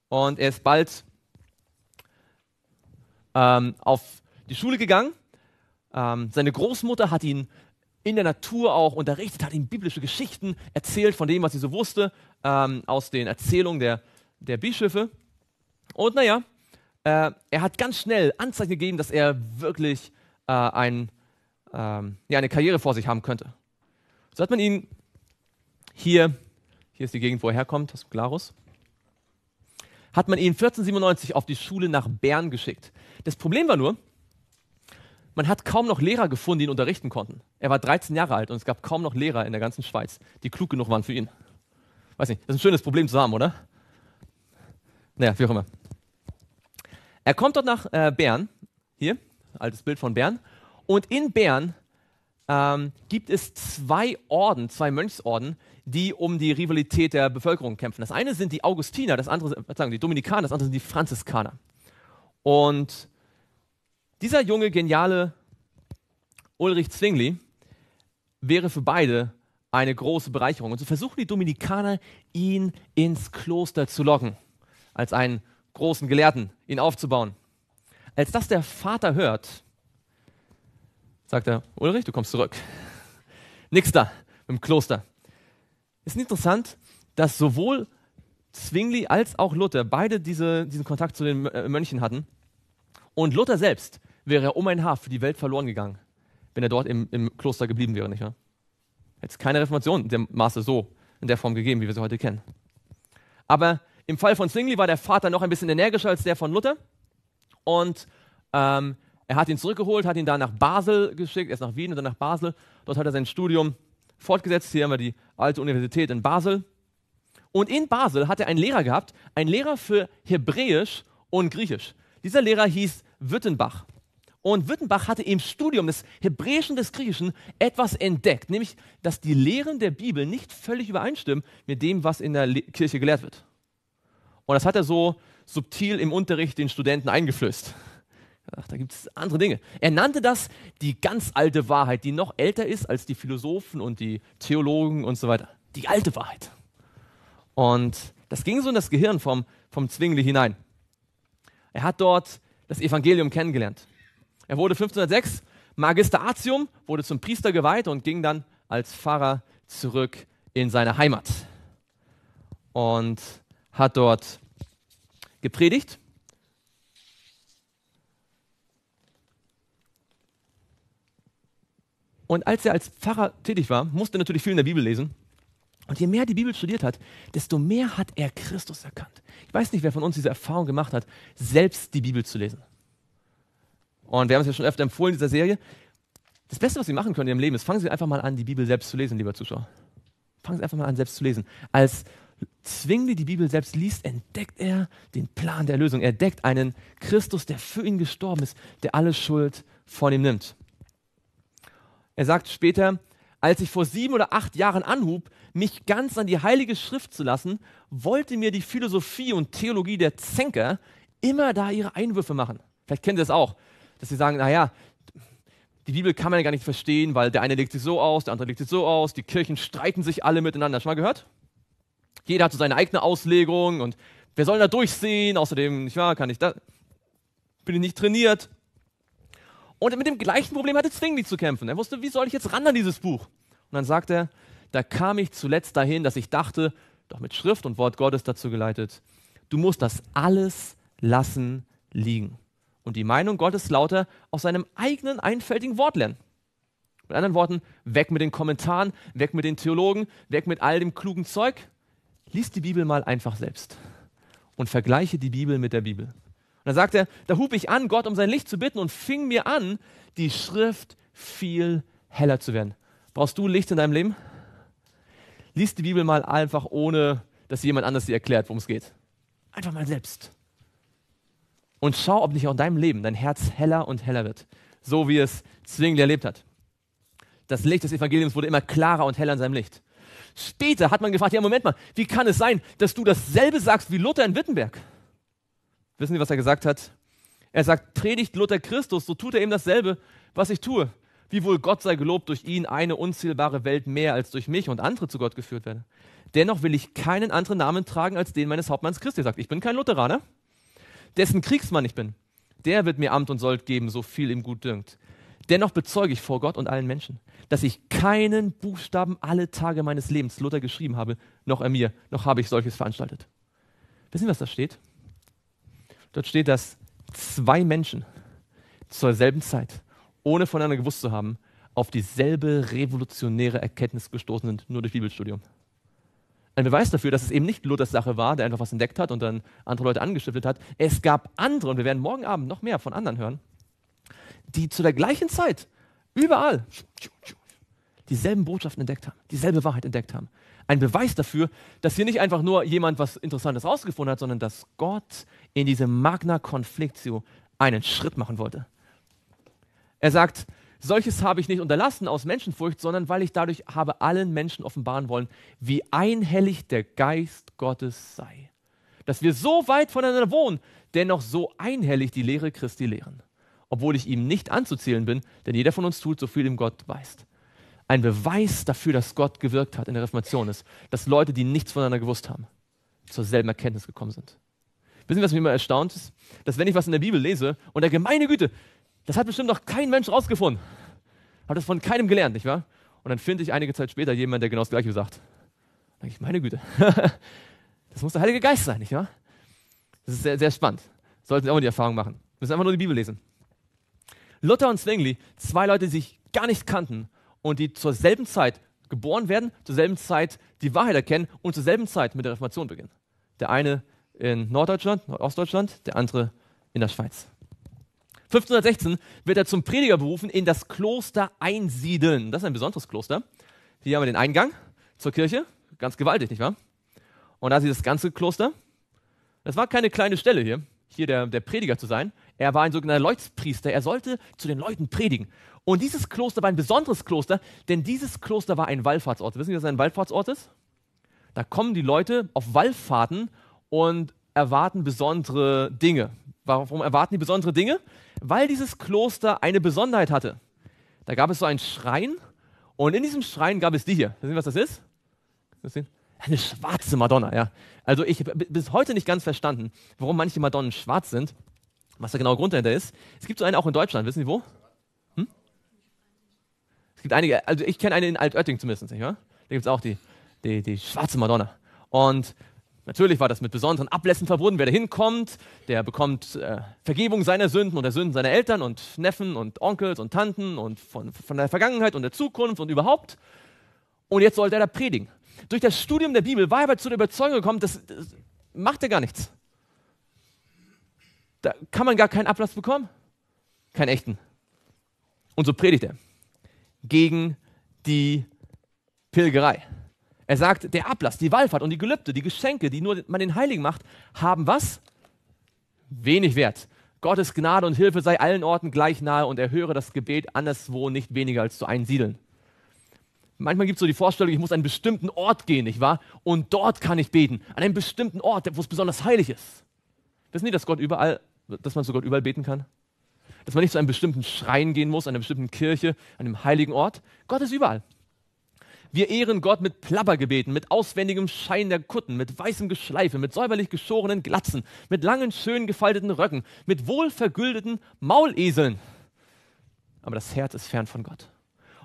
Und er ist bald ähm, auf die Schule gegangen. Ähm, seine Großmutter hat ihn in der Natur auch unterrichtet, hat ihm biblische Geschichten erzählt von dem, was sie so wusste, ähm, aus den Erzählungen der, der Bischöfe. Und naja, äh, er hat ganz schnell Anzeichen gegeben, dass er wirklich äh, ein, ähm, ja, eine Karriere vor sich haben könnte. So hat man ihn hier, hier ist die Gegend, wo er herkommt, aus Glarus, hat man ihn 1497 auf die Schule nach Bern geschickt. Das Problem war nur, man hat kaum noch Lehrer gefunden, die ihn unterrichten konnten. Er war 13 Jahre alt und es gab kaum noch Lehrer in der ganzen Schweiz, die klug genug waren für ihn. Weiß nicht, das ist ein schönes Problem zu haben, oder? Naja, wie auch immer. Er kommt dort nach äh, Bern, hier, altes Bild von Bern, und in Bern ähm, gibt es zwei Orden, zwei Mönchsorden, die um die Rivalität der Bevölkerung kämpfen. Das eine sind die Augustiner, das andere sagen die Dominikaner, das andere sind die Franziskaner. Und dieser junge, geniale Ulrich Zwingli wäre für beide eine große Bereicherung. Und so versuchen die Dominikaner, ihn ins Kloster zu locken, als einen großen Gelehrten, ihn aufzubauen. Als das der Vater hört, sagt er, Ulrich, du kommst zurück. Nix da, im Kloster. Es Ist interessant, dass sowohl Zwingli als auch Luther beide diese, diesen Kontakt zu den äh, Mönchen hatten. Und Luther selbst wäre um ein Haar für die Welt verloren gegangen, wenn er dort im, im Kloster geblieben wäre, nicht wahr? Hätte es keine Reformation in dem Maße so, in der Form gegeben, wie wir sie heute kennen. Aber im Fall von Zwingli war der Vater noch ein bisschen energischer als der von Luther. Und ähm, er hat ihn zurückgeholt, hat ihn dann nach Basel geschickt, erst nach Wien und dann nach Basel. Dort hat er sein Studium fortgesetzt. Hier haben wir die alte Universität in Basel. Und in Basel hat er einen Lehrer gehabt, einen Lehrer für Hebräisch und Griechisch. Dieser Lehrer hieß Wittenbach. Und Wittenbach hatte im Studium des Hebräischen und des Griechischen etwas entdeckt, nämlich, dass die Lehren der Bibel nicht völlig übereinstimmen mit dem, was in der Le Kirche gelehrt wird. Und das hat er so subtil im Unterricht den Studenten eingeflößt. Ach, da gibt es andere Dinge. Er nannte das die ganz alte Wahrheit, die noch älter ist als die Philosophen und die Theologen und so weiter. Die alte Wahrheit. Und das ging so in das Gehirn vom, vom Zwingli hinein. Er hat dort das Evangelium kennengelernt. Er wurde 1506 Magisteratium, wurde zum Priester geweiht und ging dann als Pfarrer zurück in seine Heimat und hat dort gepredigt Und als er als Pfarrer tätig war, musste er natürlich viel in der Bibel lesen. Und je mehr die Bibel studiert hat, desto mehr hat er Christus erkannt. Ich weiß nicht, wer von uns diese Erfahrung gemacht hat, selbst die Bibel zu lesen. Und wir haben es ja schon öfter empfohlen in dieser Serie. Das Beste, was Sie machen können in Ihrem Leben, ist, fangen Sie einfach mal an, die Bibel selbst zu lesen, lieber Zuschauer. Fangen Sie einfach mal an, selbst zu lesen. Als Zwingli die Bibel selbst liest, entdeckt er den Plan der Erlösung. Er entdeckt einen Christus, der für ihn gestorben ist, der alle Schuld von ihm nimmt. Er sagt später, als ich vor sieben oder acht Jahren anhub, mich ganz an die Heilige Schrift zu lassen, wollte mir die Philosophie und Theologie der Zänker immer da ihre Einwürfe machen. Vielleicht kennen Sie das auch, dass Sie sagen, naja, die Bibel kann man ja gar nicht verstehen, weil der eine legt sie so aus, der andere legt sie so aus, die Kirchen streiten sich alle miteinander. Schon mal gehört? Jeder hat so seine eigene Auslegung und wer soll da durchsehen? Außerdem, nicht wahr, kann ich da, bin ich nicht trainiert. Und mit dem gleichen Problem hatte Zwingli zu kämpfen. Er wusste, wie soll ich jetzt ran an dieses Buch? Und dann sagt er, da kam ich zuletzt dahin, dass ich dachte, doch mit Schrift und Wort Gottes dazu geleitet, du musst das alles lassen liegen und die Meinung Gottes lauter aus seinem eigenen einfältigen Wort lernen. Mit anderen Worten, weg mit den Kommentaren, weg mit den Theologen, weg mit all dem klugen Zeug. Lies die Bibel mal einfach selbst und vergleiche die Bibel mit der Bibel dann sagt er, da hub ich an, Gott um sein Licht zu bitten und fing mir an, die Schrift viel heller zu werden. Brauchst du Licht in deinem Leben? Lies die Bibel mal einfach, ohne dass jemand anders dir erklärt, worum es geht. Einfach mal selbst. Und schau, ob nicht auch in deinem Leben dein Herz heller und heller wird. So wie es zwingend erlebt hat. Das Licht des Evangeliums wurde immer klarer und heller in seinem Licht. Später hat man gefragt, ja Moment mal, wie kann es sein, dass du dasselbe sagst wie Luther in Wittenberg? Wissen Sie, was er gesagt hat? Er sagt, predigt Luther Christus, so tut er eben dasselbe, was ich tue. Wie wohl Gott sei gelobt, durch ihn eine unzählbare Welt mehr als durch mich und andere zu Gott geführt werden. Dennoch will ich keinen anderen Namen tragen als den meines Hauptmanns Christi. Er sagt, ich bin kein Lutheraner, dessen Kriegsmann ich bin. Der wird mir Amt und Sold geben, so viel ihm gut dünkt. Dennoch bezeuge ich vor Gott und allen Menschen, dass ich keinen Buchstaben alle Tage meines Lebens Luther geschrieben habe, noch er mir, noch habe ich solches veranstaltet. Wissen Sie, was da steht? Dort steht, dass zwei Menschen zur selben Zeit, ohne voneinander gewusst zu haben, auf dieselbe revolutionäre Erkenntnis gestoßen sind, nur durch Bibelstudium. Ein Beweis dafür, dass es eben nicht Luthers Sache war, der einfach was entdeckt hat und dann andere Leute angeschüttelt hat. Es gab andere, und wir werden morgen Abend noch mehr von anderen hören, die zu der gleichen Zeit überall dieselben Botschaften entdeckt haben, dieselbe Wahrheit entdeckt haben ein Beweis dafür, dass hier nicht einfach nur jemand was Interessantes rausgefunden hat, sondern dass Gott in diesem Magna Conflictio einen Schritt machen wollte. Er sagt, solches habe ich nicht unterlassen aus Menschenfurcht, sondern weil ich dadurch habe allen Menschen offenbaren wollen, wie einhellig der Geist Gottes sei. Dass wir so weit voneinander wohnen, dennoch so einhellig die Lehre Christi lehren. Obwohl ich ihm nicht anzuzählen bin, denn jeder von uns tut so viel ihm Gott weist ein Beweis dafür, dass Gott gewirkt hat in der Reformation ist, dass Leute, die nichts voneinander gewusst haben, zur selben Erkenntnis gekommen sind. Wissen Sie, was mich immer erstaunt ist? Dass wenn ich was in der Bibel lese und der gemeine Güte, das hat bestimmt noch kein Mensch rausgefunden, hat das von keinem gelernt, nicht wahr? Und dann finde ich einige Zeit später jemanden, der genau das Gleiche sagt. Dann denke ich, meine Güte, das muss der Heilige Geist sein, nicht wahr? Das ist sehr, sehr spannend. Sollten Sie auch mal die Erfahrung machen. Müssen einfach nur die Bibel lesen. Luther und Zwingli, zwei Leute, die sich gar nicht kannten und die zur selben Zeit geboren werden, zur selben Zeit die Wahrheit erkennen und zur selben Zeit mit der Reformation beginnen. Der eine in Norddeutschland, Nordostdeutschland, der andere in der Schweiz. 1516 wird er zum Prediger berufen in das Kloster Einsiedeln. Das ist ein besonderes Kloster. Hier haben wir den Eingang zur Kirche. Ganz gewaltig, nicht wahr? Und da sieht das ganze Kloster. Das war keine kleine Stelle hier hier der, der Prediger zu sein. Er war ein sogenannter Leutspriester. Er sollte zu den Leuten predigen. Und dieses Kloster war ein besonderes Kloster, denn dieses Kloster war ein Wallfahrtsort. Wissen Sie, was ein Wallfahrtsort ist? Da kommen die Leute auf Wallfahrten und erwarten besondere Dinge. Warum erwarten die besondere Dinge? Weil dieses Kloster eine Besonderheit hatte. Da gab es so einen Schrein und in diesem Schrein gab es die hier. Wissen Sie, was das ist? Eine schwarze Madonna, ja. Also ich habe bis heute nicht ganz verstanden, warum manche Madonnen schwarz sind, was der genaue Grund dahinter ist. Es gibt so eine auch in Deutschland, wissen Sie wo? Hm? Es gibt einige, also ich kenne eine in Altötting zumindest, nicht wahr? Da gibt es auch die, die, die schwarze Madonna. Und Natürlich war das mit besonderen Ablässen verbunden. Wer da hinkommt, der bekommt äh, Vergebung seiner Sünden und der Sünden seiner Eltern und Neffen und Onkels und Tanten und von, von der Vergangenheit und der Zukunft und überhaupt. Und jetzt sollte er da predigen durch das Studium der Bibel war er aber zu der Überzeugung gekommen, das, das macht er gar nichts. Da kann man gar keinen Ablass bekommen. Keinen echten. Und so predigt er gegen die Pilgerei. Er sagt, der Ablass, die Wallfahrt und die Gelübde, die Geschenke, die nur man den Heiligen macht, haben was? Wenig Wert. Gottes Gnade und Hilfe sei allen Orten gleich nahe und erhöre das Gebet anderswo nicht weniger als zu einsiedeln. Manchmal gibt es so die Vorstellung, ich muss an einen bestimmten Ort gehen, nicht wahr? Und dort kann ich beten. An einen bestimmten Ort, wo es besonders heilig ist. Wissen die, dass Gott überall, dass man zu Gott überall beten kann? Dass man nicht zu einem bestimmten Schrein gehen muss, an einer bestimmten Kirche, an einem heiligen Ort. Gott ist überall. Wir ehren Gott mit Plappergebeten, mit auswendigem Schein der Kutten, mit weißem Geschleife, mit säuberlich geschorenen Glatzen, mit langen, schön gefalteten Röcken, mit wohlvergüldeten Mauleseln. Aber das Herz ist fern von Gott.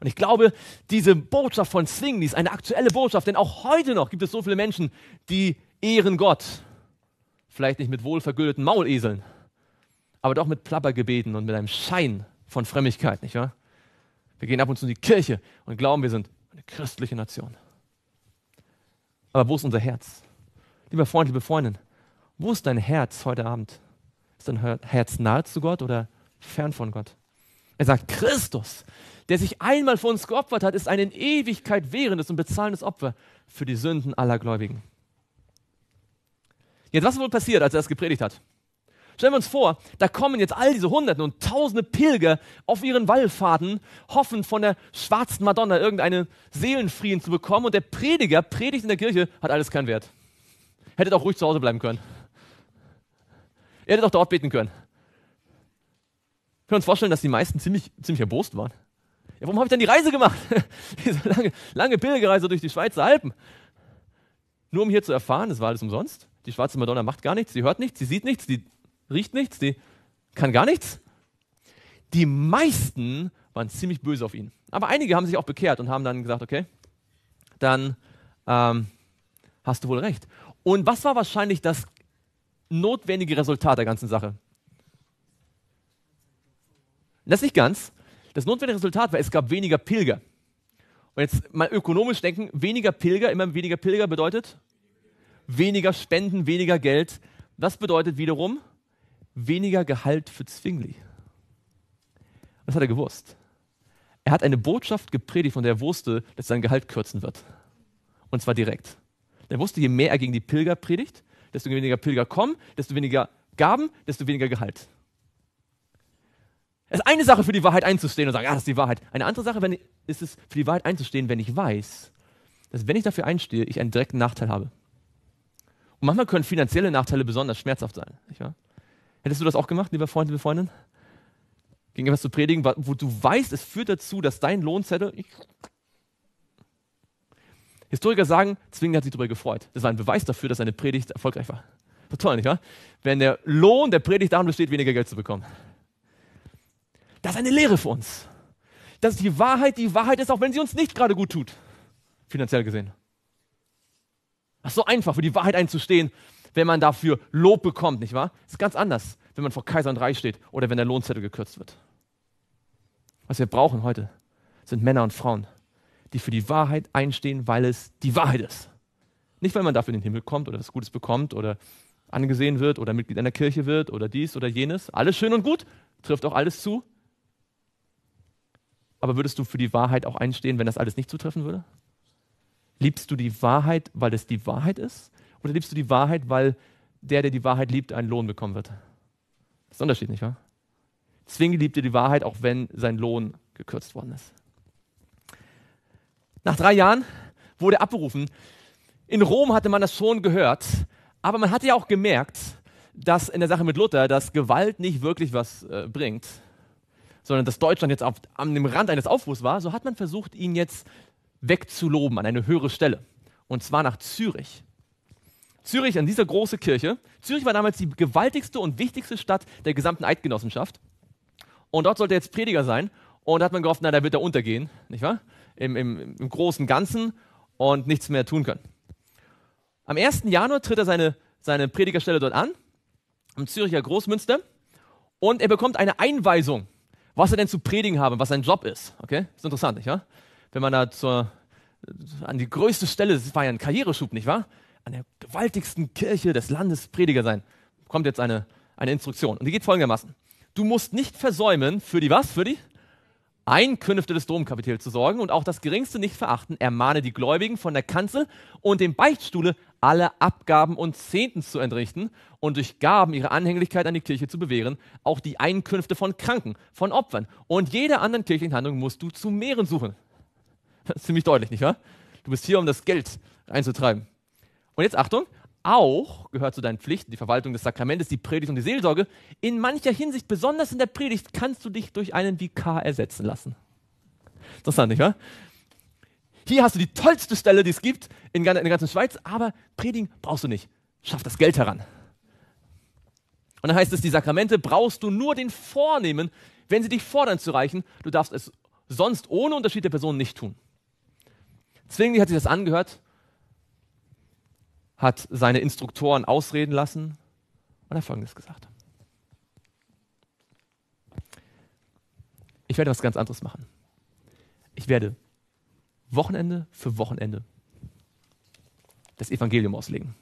Und ich glaube, diese Botschaft von Zwingli ist eine aktuelle Botschaft, denn auch heute noch gibt es so viele Menschen, die ehren Gott. Vielleicht nicht mit wohlvergüldeten Mauleseln, aber doch mit Plappergebeten und mit einem Schein von Frömmigkeit, nicht wahr? Wir gehen ab und zu in die Kirche und glauben, wir sind eine christliche Nation. Aber wo ist unser Herz? Lieber Freund, liebe Freundin, wo ist dein Herz heute Abend? Ist dein Herz nahe zu Gott oder fern von Gott? Er sagt, Christus der sich einmal für uns geopfert hat, ist ein in Ewigkeit währendes und bezahlendes Opfer für die Sünden aller Gläubigen. Jetzt, was ist wohl passiert, als er das gepredigt hat? Stellen wir uns vor, da kommen jetzt all diese Hunderten und Tausende Pilger auf ihren Wallfahrten, hoffen von der schwarzen Madonna irgendeinen Seelenfrieden zu bekommen und der Prediger predigt in der Kirche, hat alles keinen Wert. Hättet auch ruhig zu Hause bleiben können. Ihr hättet auch dort beten können. Können Wir uns vorstellen, dass die meisten ziemlich, ziemlich erbost waren. Ja, warum habe ich denn die Reise gemacht? Diese lange, lange Pilgerreise durch die Schweizer Alpen. Nur um hier zu erfahren, es war alles umsonst. Die schwarze Madonna macht gar nichts, sie hört nichts, sie sieht nichts, sie riecht nichts, sie kann gar nichts. Die meisten waren ziemlich böse auf ihn. Aber einige haben sich auch bekehrt und haben dann gesagt, okay, dann ähm, hast du wohl recht. Und was war wahrscheinlich das notwendige Resultat der ganzen Sache? Das nicht ganz. Das notwendige Resultat war, es gab weniger Pilger. Und jetzt mal ökonomisch denken, weniger Pilger, immer weniger Pilger bedeutet weniger Spenden, weniger Geld. Das bedeutet wiederum weniger Gehalt für Zwingli. Das hat er gewusst. Er hat eine Botschaft gepredigt, von der er wusste, dass sein Gehalt kürzen wird. Und zwar direkt. Er wusste, je mehr er gegen die Pilger predigt, desto weniger Pilger kommen, desto weniger Gaben, desto weniger Gehalt. Es ist eine Sache, für die Wahrheit einzustehen und sagen, ja, ah, das ist die Wahrheit. Eine andere Sache wenn, ist es, für die Wahrheit einzustehen, wenn ich weiß, dass wenn ich dafür einstehe, ich einen direkten Nachteil habe. Und manchmal können finanzielle Nachteile besonders schmerzhaft sein. Hättest du das auch gemacht, lieber Freund, liebe Freundin? Gegen etwas zu predigen, wo du weißt, es führt dazu, dass dein Lohnzettel. Historiker sagen, Zwingli hat sich darüber gefreut. Das war ein Beweis dafür, dass seine Predigt erfolgreich war. War toll, nicht wahr? Wenn der Lohn der Predigt darin besteht, weniger Geld zu bekommen. Das ist eine Lehre für uns. Das ist die Wahrheit, die Wahrheit ist, auch wenn sie uns nicht gerade gut tut, finanziell gesehen. Das ist so einfach, für die Wahrheit einzustehen, wenn man dafür Lob bekommt, nicht wahr? Das ist ganz anders, wenn man vor Kaiser und Reich steht oder wenn der Lohnzettel gekürzt wird. Was wir brauchen heute sind Männer und Frauen, die für die Wahrheit einstehen, weil es die Wahrheit ist. Nicht, weil man dafür in den Himmel kommt oder was Gutes bekommt oder angesehen wird oder Mitglied einer Kirche wird oder dies oder jenes. Alles schön und gut, trifft auch alles zu. Aber würdest du für die Wahrheit auch einstehen, wenn das alles nicht zutreffen würde? Liebst du die Wahrheit, weil es die Wahrheit ist? Oder liebst du die Wahrheit, weil der, der die Wahrheit liebt, einen Lohn bekommen wird? Das ist ein Unterschied, nicht wahr? Zwingli liebt er die Wahrheit, auch wenn sein Lohn gekürzt worden ist. Nach drei Jahren wurde er abberufen. In Rom hatte man das schon gehört, aber man hatte ja auch gemerkt, dass in der Sache mit Luther, dass Gewalt nicht wirklich was äh, bringt sondern dass Deutschland jetzt auf, an dem Rand eines Aufruhrs war, so hat man versucht, ihn jetzt wegzuloben an eine höhere Stelle. Und zwar nach Zürich. Zürich, an dieser großen Kirche. Zürich war damals die gewaltigste und wichtigste Stadt der gesamten Eidgenossenschaft. Und dort sollte er jetzt Prediger sein. Und da hat man gehofft, na, da wird er untergehen, nicht wahr? Im, im, Im großen Ganzen und nichts mehr tun können. Am 1. Januar tritt er seine, seine Predigerstelle dort an, am Züricher Großmünster. Und er bekommt eine Einweisung was er denn zu predigen habe, was sein Job ist. Okay, ist interessant, nicht wahr? Wenn man da zur, an die größte Stelle, das war ja ein Karriereschub, nicht wahr? An der gewaltigsten Kirche des Landes Prediger sein. Kommt jetzt eine, eine Instruktion. Und die geht folgendermaßen. Du musst nicht versäumen, für die was? Für die? Einkünfte des Domkapitels zu sorgen und auch das Geringste nicht verachten, ermahne die Gläubigen von der Kanzel und dem Beichtstuhle, alle Abgaben und Zehnten zu entrichten und durch Gaben ihre Anhänglichkeit an die Kirche zu bewähren, auch die Einkünfte von Kranken, von Opfern und jeder anderen kirchlichen Handlung musst du zu mehren suchen. Das ist ziemlich deutlich, nicht wahr? Du bist hier, um das Geld einzutreiben. Und jetzt Achtung, auch gehört zu deinen Pflichten die Verwaltung des Sakramentes, die Predigt und die Seelsorge. In mancher Hinsicht, besonders in der Predigt, kannst du dich durch einen Vikar ersetzen lassen. Interessant, nicht wahr? Hier hast du die tollste Stelle, die es gibt in der ganzen Schweiz, aber Predigen brauchst du nicht. Schaff das Geld heran. Und dann heißt es, die Sakramente brauchst du nur den Vornehmen, wenn sie dich fordern zu reichen. Du darfst es sonst ohne Unterschied der Person nicht tun. Zwingli hat sich das angehört hat seine Instruktoren ausreden lassen und hat Folgendes gesagt. Ich werde was ganz anderes machen. Ich werde Wochenende für Wochenende das Evangelium auslegen.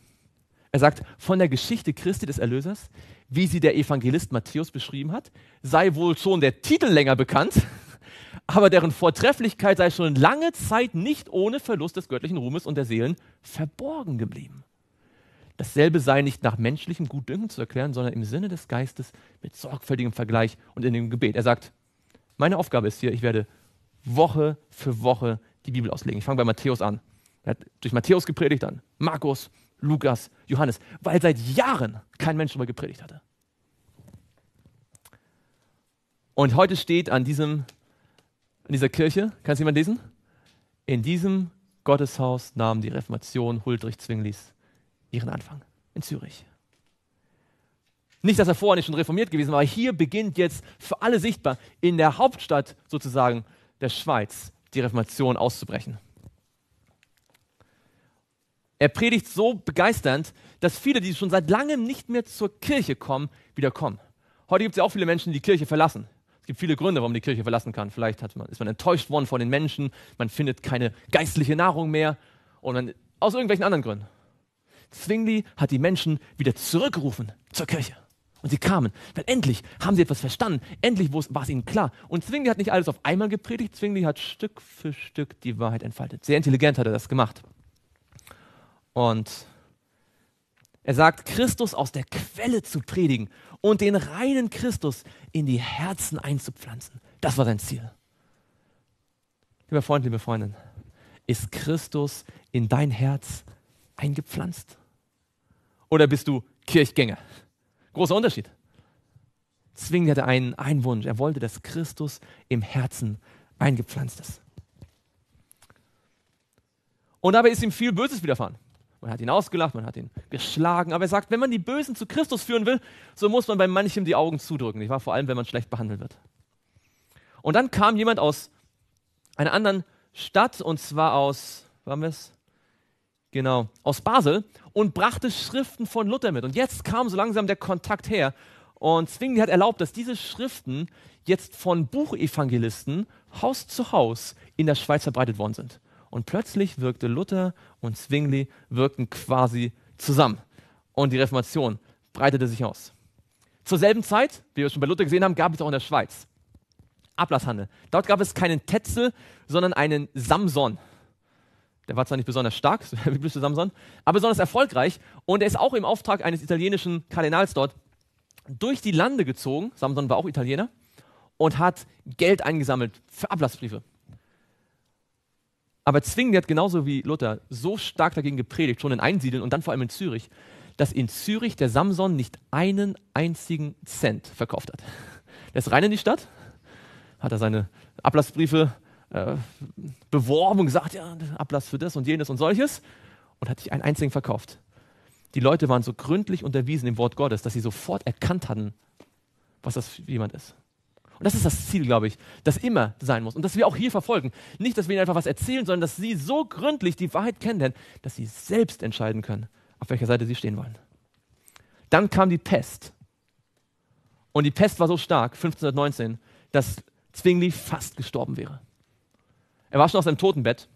Er sagt, von der Geschichte Christi des Erlösers, wie sie der Evangelist Matthäus beschrieben hat, sei wohl schon der Titel länger bekannt, aber deren Vortrefflichkeit sei schon lange Zeit nicht ohne Verlust des göttlichen Ruhmes und der Seelen verborgen geblieben dasselbe sei nicht nach menschlichem Gutdünken zu erklären, sondern im Sinne des Geistes mit sorgfältigem Vergleich und in dem Gebet. Er sagt, meine Aufgabe ist hier, ich werde Woche für Woche die Bibel auslegen. Ich fange bei Matthäus an. Er hat durch Matthäus gepredigt, dann Markus, Lukas, Johannes, weil seit Jahren kein Mensch darüber gepredigt hatte. Und heute steht an diesem, in dieser Kirche, kann es jemand lesen? In diesem Gotteshaus nahm die Reformation Huldrych Zwinglis ihren Anfang in Zürich. Nicht, dass er vorher nicht schon reformiert gewesen war, aber hier beginnt jetzt für alle sichtbar in der Hauptstadt sozusagen der Schweiz die Reformation auszubrechen. Er predigt so begeisternd, dass viele, die schon seit langem nicht mehr zur Kirche kommen, wieder kommen. Heute gibt es ja auch viele Menschen, die die Kirche verlassen. Es gibt viele Gründe, warum man die Kirche verlassen kann. Vielleicht man, ist man enttäuscht worden von den Menschen, man findet keine geistliche Nahrung mehr und man, aus irgendwelchen anderen Gründen. Zwingli hat die Menschen wieder zurückgerufen zur Kirche. Und sie kamen, weil endlich haben sie etwas verstanden, endlich war es ihnen klar. Und Zwingli hat nicht alles auf einmal gepredigt, Zwingli hat Stück für Stück die Wahrheit entfaltet. Sehr intelligent hat er das gemacht. Und er sagt, Christus aus der Quelle zu predigen und den reinen Christus in die Herzen einzupflanzen. Das war sein Ziel. Lieber Freund, liebe Freundin, ist Christus in dein Herz eingepflanzt? Oder bist du Kirchgänger? Großer Unterschied. Zwingend hatte einen, einen Wunsch. Er wollte, dass Christus im Herzen eingepflanzt ist. Und dabei ist ihm viel Böses widerfahren. Man hat ihn ausgelacht, man hat ihn geschlagen. Aber er sagt, wenn man die Bösen zu Christus führen will, so muss man bei manchem die Augen zudrücken. Nicht wahr? Vor allem, wenn man schlecht behandelt wird. Und dann kam jemand aus einer anderen Stadt, und zwar aus, wo haben wir es? Genau, aus Basel und brachte Schriften von Luther mit. Und jetzt kam so langsam der Kontakt her. Und Zwingli hat erlaubt, dass diese Schriften jetzt von Buchevangelisten Haus zu Haus in der Schweiz verbreitet worden sind. Und plötzlich wirkte Luther und Zwingli wirkten quasi zusammen. Und die Reformation breitete sich aus. Zur selben Zeit, wie wir schon bei Luther gesehen haben, gab es auch in der Schweiz Ablasshandel. Dort gab es keinen Tetzel, sondern einen Samson. Der war zwar nicht besonders stark, wie biblisch Samson, aber besonders erfolgreich. Und er ist auch im Auftrag eines italienischen Kardinals dort durch die Lande gezogen. Samson war auch Italiener und hat Geld eingesammelt für Ablassbriefe. Aber Zwingli hat genauso wie Luther so stark dagegen gepredigt, schon in Einsiedeln und dann vor allem in Zürich, dass in Zürich der Samson nicht einen einzigen Cent verkauft hat. Der ist rein in die Stadt, hat er seine Ablassbriefe äh, beworben und gesagt, ja, Ablass für das und jenes und solches und hat sich einen einzigen verkauft. Die Leute waren so gründlich unterwiesen im Wort Gottes, dass sie sofort erkannt hatten, was das für jemand ist. Und das ist das Ziel, glaube ich, das immer sein muss und das wir auch hier verfolgen. Nicht, dass wir ihnen einfach was erzählen, sondern dass sie so gründlich die Wahrheit kennenlernen, dass sie selbst entscheiden können, auf welcher Seite sie stehen wollen. Dann kam die Pest. Und die Pest war so stark, 1519, dass Zwingli fast gestorben wäre. Er war schon auf seinem Totenbett.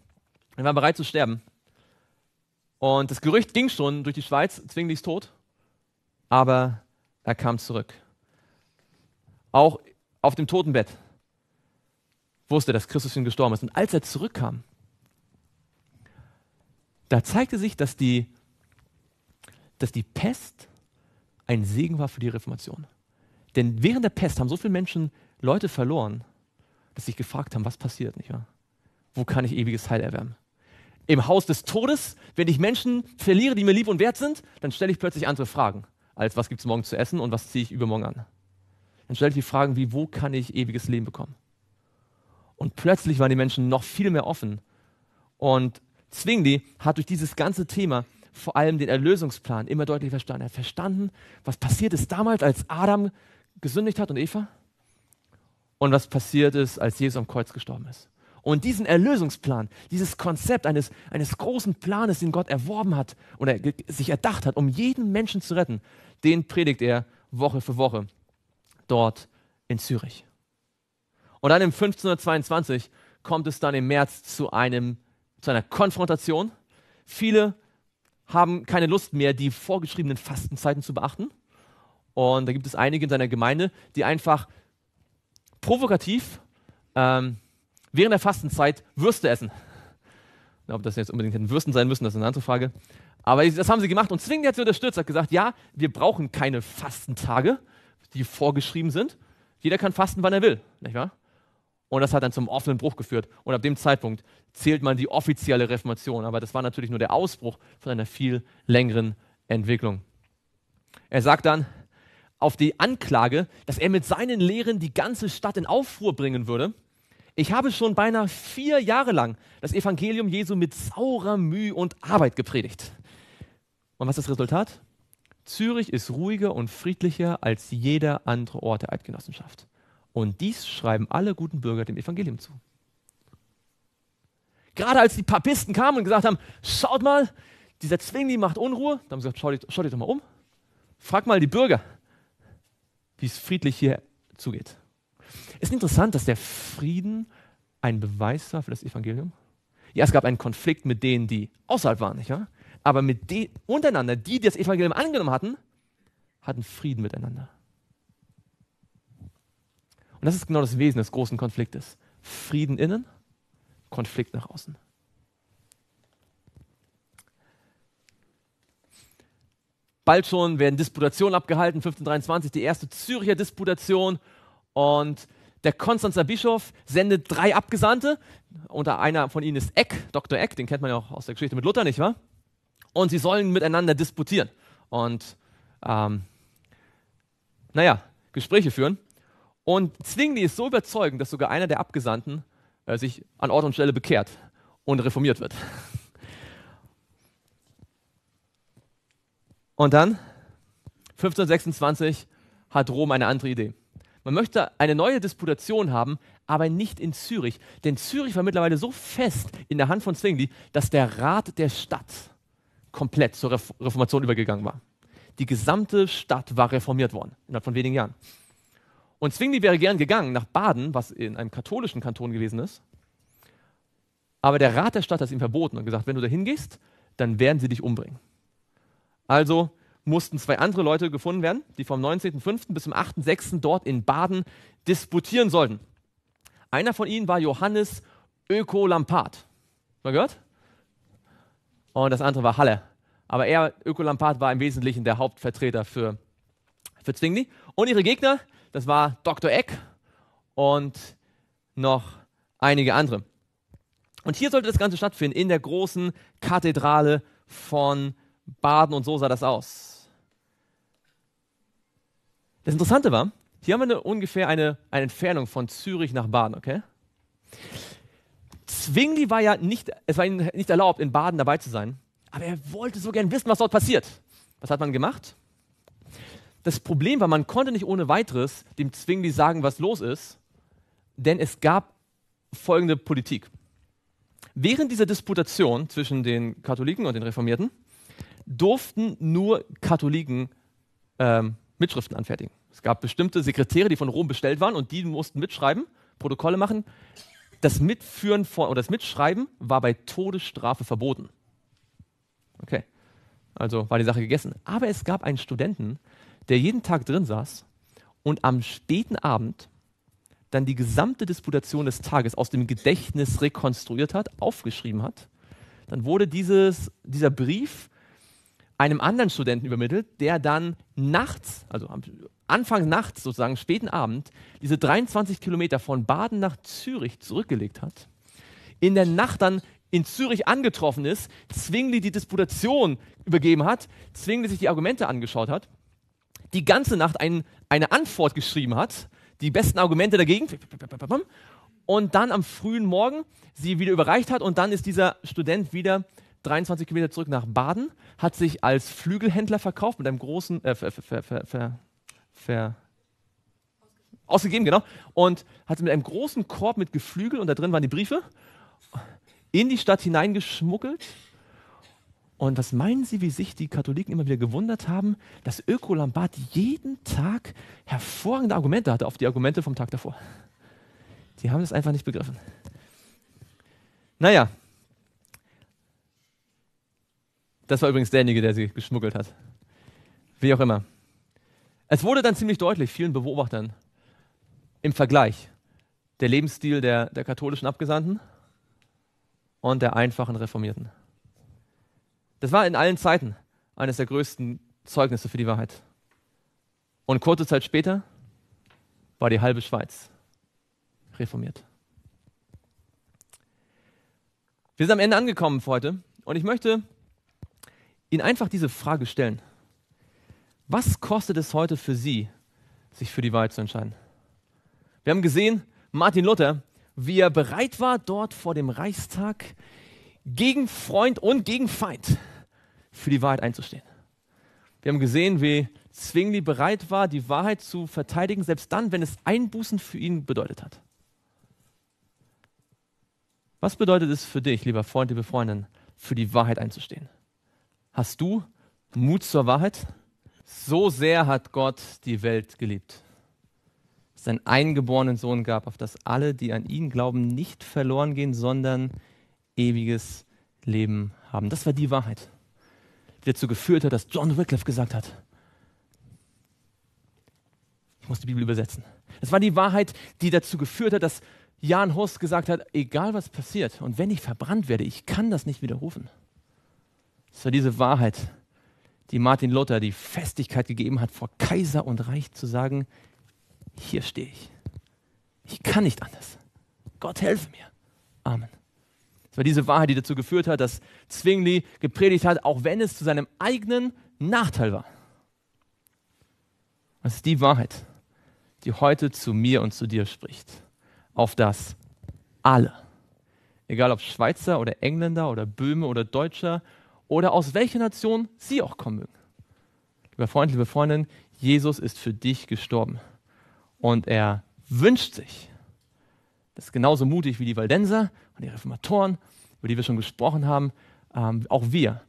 Er war bereit zu sterben. Und das Gerücht ging schon durch die Schweiz, Zwingli ist tot. Aber er kam zurück. Auch auf dem Totenbett wusste er, dass Christus ihn gestorben ist. Und als er zurückkam, da zeigte sich, dass die, dass die Pest ein Segen war für die Reformation. Denn während der Pest haben so viele Menschen Leute verloren, dass sie sich gefragt haben, was passiert, nicht wahr? wo kann ich ewiges Heil erwärmen? Im Haus des Todes, wenn ich Menschen verliere, die mir lieb und wert sind, dann stelle ich plötzlich andere Fragen, als was gibt es morgen zu essen und was ziehe ich übermorgen an. Dann stelle ich die Fragen wie, wo kann ich ewiges Leben bekommen? Und plötzlich waren die Menschen noch viel mehr offen. Und Zwingli hat durch dieses ganze Thema vor allem den Erlösungsplan immer deutlich verstanden. Er hat verstanden, was passiert ist damals, als Adam gesündigt hat und Eva und was passiert ist, als Jesus am Kreuz gestorben ist. Und diesen Erlösungsplan, dieses Konzept eines, eines großen Planes, den Gott erworben hat oder sich erdacht hat, um jeden Menschen zu retten, den predigt er Woche für Woche dort in Zürich. Und dann im 1522 kommt es dann im März zu, einem, zu einer Konfrontation. Viele haben keine Lust mehr, die vorgeschriebenen Fastenzeiten zu beachten. Und da gibt es einige in seiner Gemeinde, die einfach provokativ ähm, während der Fastenzeit Würste essen. Ob das jetzt unbedingt hätten Würsten sein müssen, das ist eine andere Frage. Aber das haben sie gemacht und Zwingli hat sie unterstützt, hat gesagt, ja, wir brauchen keine Fastentage, die vorgeschrieben sind. Jeder kann fasten, wann er will, nicht wahr? Und das hat dann zum offenen Bruch geführt. Und ab dem Zeitpunkt zählt man die offizielle Reformation. Aber das war natürlich nur der Ausbruch von einer viel längeren Entwicklung. Er sagt dann auf die Anklage, dass er mit seinen Lehren die ganze Stadt in Aufruhr bringen würde, ich habe schon beinahe vier Jahre lang das Evangelium Jesu mit saurer Mühe und Arbeit gepredigt. Und was ist das Resultat? Zürich ist ruhiger und friedlicher als jeder andere Ort der Eidgenossenschaft. Und dies schreiben alle guten Bürger dem Evangelium zu. Gerade als die Papisten kamen und gesagt haben, schaut mal, dieser Zwingli macht Unruhe, da haben sie gesagt, schaut, schaut euch doch mal um, frag mal die Bürger, wie es friedlich hier zugeht. Es ist interessant, dass der Frieden ein Beweis war für das Evangelium. Ja, es gab einen Konflikt mit denen, die außerhalb waren, nicht wahr? Aber mit den untereinander, die, die das Evangelium angenommen hatten, hatten Frieden miteinander. Und das ist genau das Wesen des großen Konfliktes. Frieden innen, Konflikt nach außen. Bald schon werden Disputationen abgehalten, 1523 die erste Züricher Disputation und der Konstanzer Bischof sendet drei Abgesandte. Unter einer von ihnen ist Eck, Dr. Eck, den kennt man ja auch aus der Geschichte mit Luther, nicht wahr? Und sie sollen miteinander disputieren und, ähm, naja, Gespräche führen. Und Zwingli ist so überzeugend, dass sogar einer der Abgesandten äh, sich an Ort und Stelle bekehrt und reformiert wird. Und dann, 1526, hat Rom eine andere Idee. Man möchte eine neue Disputation haben, aber nicht in Zürich. Denn Zürich war mittlerweile so fest in der Hand von Zwingli, dass der Rat der Stadt komplett zur Reformation übergegangen war. Die gesamte Stadt war reformiert worden, innerhalb von wenigen Jahren. Und Zwingli wäre gern gegangen nach Baden, was in einem katholischen Kanton gewesen ist. Aber der Rat der Stadt hat es ihm verboten und gesagt, wenn du da hingehst, dann werden sie dich umbringen. Also mussten zwei andere Leute gefunden werden, die vom 19.05. bis zum 8.06. dort in Baden disputieren sollten. Einer von ihnen war Johannes Öko Lampard. Mal gehört? Und das andere war Halle. Aber er, Öko Lampard, war im Wesentlichen der Hauptvertreter für, für Zwingli. Und ihre Gegner, das war Dr. Eck und noch einige andere. Und hier sollte das Ganze stattfinden, in der großen Kathedrale von Baden. Und so sah das aus. Das Interessante war, hier haben wir eine, ungefähr eine, eine Entfernung von Zürich nach Baden, okay? Zwingli war ja nicht, es war ihm nicht erlaubt, in Baden dabei zu sein, aber er wollte so gern wissen, was dort passiert. Was hat man gemacht? Das Problem war, man konnte nicht ohne weiteres dem Zwingli sagen, was los ist, denn es gab folgende Politik. Während dieser Disputation zwischen den Katholiken und den Reformierten durften nur Katholiken ähm, Mitschriften anfertigen. Es gab bestimmte Sekretäre, die von Rom bestellt waren und die mussten mitschreiben, Protokolle machen. Das Mitführen von, oder das Mitschreiben war bei Todesstrafe verboten. Okay, also war die Sache gegessen. Aber es gab einen Studenten, der jeden Tag drin saß und am späten Abend dann die gesamte Disputation des Tages aus dem Gedächtnis rekonstruiert hat, aufgeschrieben hat. Dann wurde dieses, dieser Brief einem anderen Studenten übermittelt, der dann nachts, also Anfang nachts sozusagen, späten Abend, diese 23 Kilometer von Baden nach Zürich zurückgelegt hat, in der Nacht dann in Zürich angetroffen ist, Zwingli die Disputation übergeben hat, Zwingli sich die Argumente angeschaut hat, die ganze Nacht ein, eine Antwort geschrieben hat, die besten Argumente dagegen, und dann am frühen Morgen sie wieder überreicht hat und dann ist dieser Student wieder 23 Kilometer zurück nach Baden, hat sich als Flügelhändler verkauft mit einem großen, äh, ver, ver, ver, ausgegeben, genau, und hat mit einem großen Korb mit Geflügel und da drin waren die Briefe in die Stadt hineingeschmuggelt. Und was meinen Sie, wie sich die Katholiken immer wieder gewundert haben, dass Ökolambard jeden Tag hervorragende Argumente hatte auf die Argumente vom Tag davor? Die haben das einfach nicht begriffen. Naja, das war übrigens derjenige, der sie geschmuggelt hat. Wie auch immer. Es wurde dann ziemlich deutlich, vielen Beobachtern, im Vergleich der Lebensstil der, der katholischen Abgesandten und der einfachen Reformierten. Das war in allen Zeiten eines der größten Zeugnisse für die Wahrheit. Und kurze Zeit später war die halbe Schweiz reformiert. Wir sind am Ende angekommen für heute und ich möchte ihn einfach diese Frage stellen. Was kostet es heute für Sie, sich für die Wahrheit zu entscheiden? Wir haben gesehen, Martin Luther, wie er bereit war, dort vor dem Reichstag gegen Freund und gegen Feind für die Wahrheit einzustehen. Wir haben gesehen, wie Zwingli bereit war, die Wahrheit zu verteidigen, selbst dann, wenn es Einbußen für ihn bedeutet hat. Was bedeutet es für dich, lieber Freund, liebe Freundin, für die Wahrheit einzustehen? Hast du Mut zur Wahrheit? So sehr hat Gott die Welt geliebt, dass seinen eingeborenen Sohn gab, auf das alle, die an ihn glauben, nicht verloren gehen, sondern ewiges Leben haben. Das war die Wahrheit, die dazu geführt hat, dass John Wycliffe gesagt hat. Ich muss die Bibel übersetzen. Das war die Wahrheit, die dazu geführt hat, dass Jan Hus gesagt hat, egal was passiert und wenn ich verbrannt werde, ich kann das nicht widerrufen. Es war diese Wahrheit, die Martin Luther die Festigkeit gegeben hat, vor Kaiser und Reich zu sagen, hier stehe ich. Ich kann nicht anders. Gott helfe mir. Amen. Es war diese Wahrheit, die dazu geführt hat, dass Zwingli gepredigt hat, auch wenn es zu seinem eigenen Nachteil war. Es ist die Wahrheit, die heute zu mir und zu dir spricht. Auf das alle, egal ob Schweizer oder Engländer oder Böhme oder Deutscher oder aus welcher Nation sie auch kommen mögen. Lieber Freund, liebe Freundin, Jesus ist für dich gestorben. Und er wünscht sich, dass genauso mutig wie die Waldenser und die Reformatoren, über die wir schon gesprochen haben, ähm, auch wir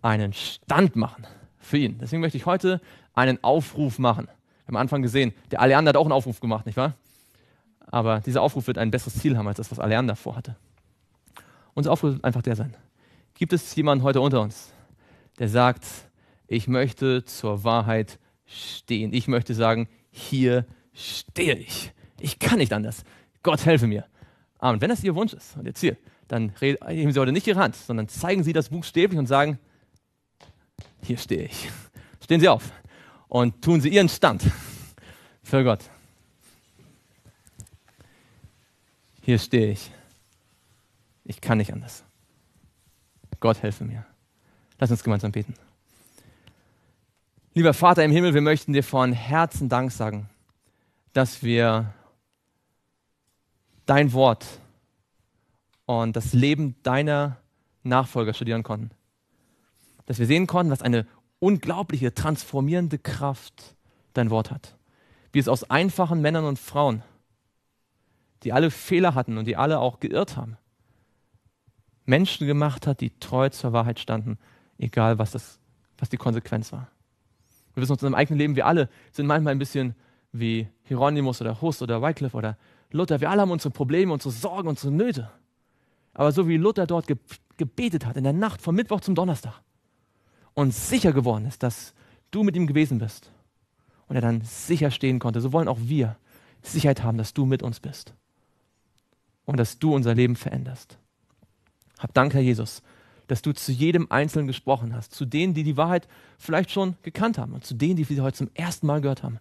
einen Stand machen für ihn. Deswegen möchte ich heute einen Aufruf machen. Wir haben am Anfang gesehen, der Aleander hat auch einen Aufruf gemacht, nicht wahr? Aber dieser Aufruf wird ein besseres Ziel haben als das, was Aleander vorhatte. Unser Aufruf wird einfach der sein. Gibt es jemanden heute unter uns, der sagt, ich möchte zur Wahrheit stehen? Ich möchte sagen, hier stehe ich. Ich kann nicht anders. Gott helfe mir. Amen. Wenn das Ihr Wunsch ist und Ihr Ziel, dann heben Sie heute nicht Ihre Hand, sondern zeigen Sie das buchstäblich und sagen, hier stehe ich. Stehen Sie auf und tun Sie Ihren Stand für Gott. Hier stehe ich. Ich kann nicht anders. Gott helfe mir. Lass uns gemeinsam beten. Lieber Vater im Himmel, wir möchten dir von Herzen Dank sagen, dass wir dein Wort und das Leben deiner Nachfolger studieren konnten. Dass wir sehen konnten, was eine unglaubliche, transformierende Kraft dein Wort hat. Wie es aus einfachen Männern und Frauen, die alle Fehler hatten und die alle auch geirrt haben, Menschen gemacht hat, die treu zur Wahrheit standen, egal was, das, was die Konsequenz war. Wir wissen uns in unserem eigenen Leben, wir alle sind manchmal ein bisschen wie Hieronymus oder Hus oder Wycliffe oder Luther. Wir alle haben unsere Probleme, unsere Sorgen, unsere Nöte. Aber so wie Luther dort ge gebetet hat, in der Nacht vom Mittwoch zum Donnerstag und sicher geworden ist, dass du mit ihm gewesen bist und er dann sicher stehen konnte, so wollen auch wir Sicherheit haben, dass du mit uns bist und dass du unser Leben veränderst. Hab Dank, Herr Jesus, dass du zu jedem Einzelnen gesprochen hast, zu denen, die die Wahrheit vielleicht schon gekannt haben und zu denen, die wir heute zum ersten Mal gehört haben,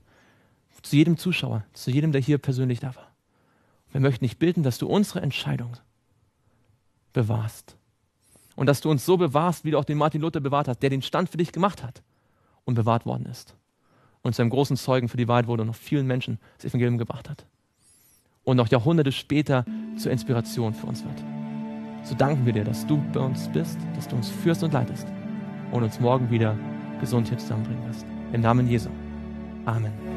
zu jedem Zuschauer, zu jedem, der hier persönlich da war. Wir möchten dich bitten, dass du unsere Entscheidung bewahrst und dass du uns so bewahrst, wie du auch den Martin Luther bewahrt hast, der den Stand für dich gemacht hat und bewahrt worden ist und zu einem großen Zeugen für die Wahrheit wurde und noch vielen Menschen das Evangelium gebracht hat und noch Jahrhunderte später zur Inspiration für uns wird. So danken wir dir, dass du bei uns bist, dass du uns führst und leitest und uns morgen wieder gesund hier zusammenbringen wirst. Im Namen Jesu. Amen.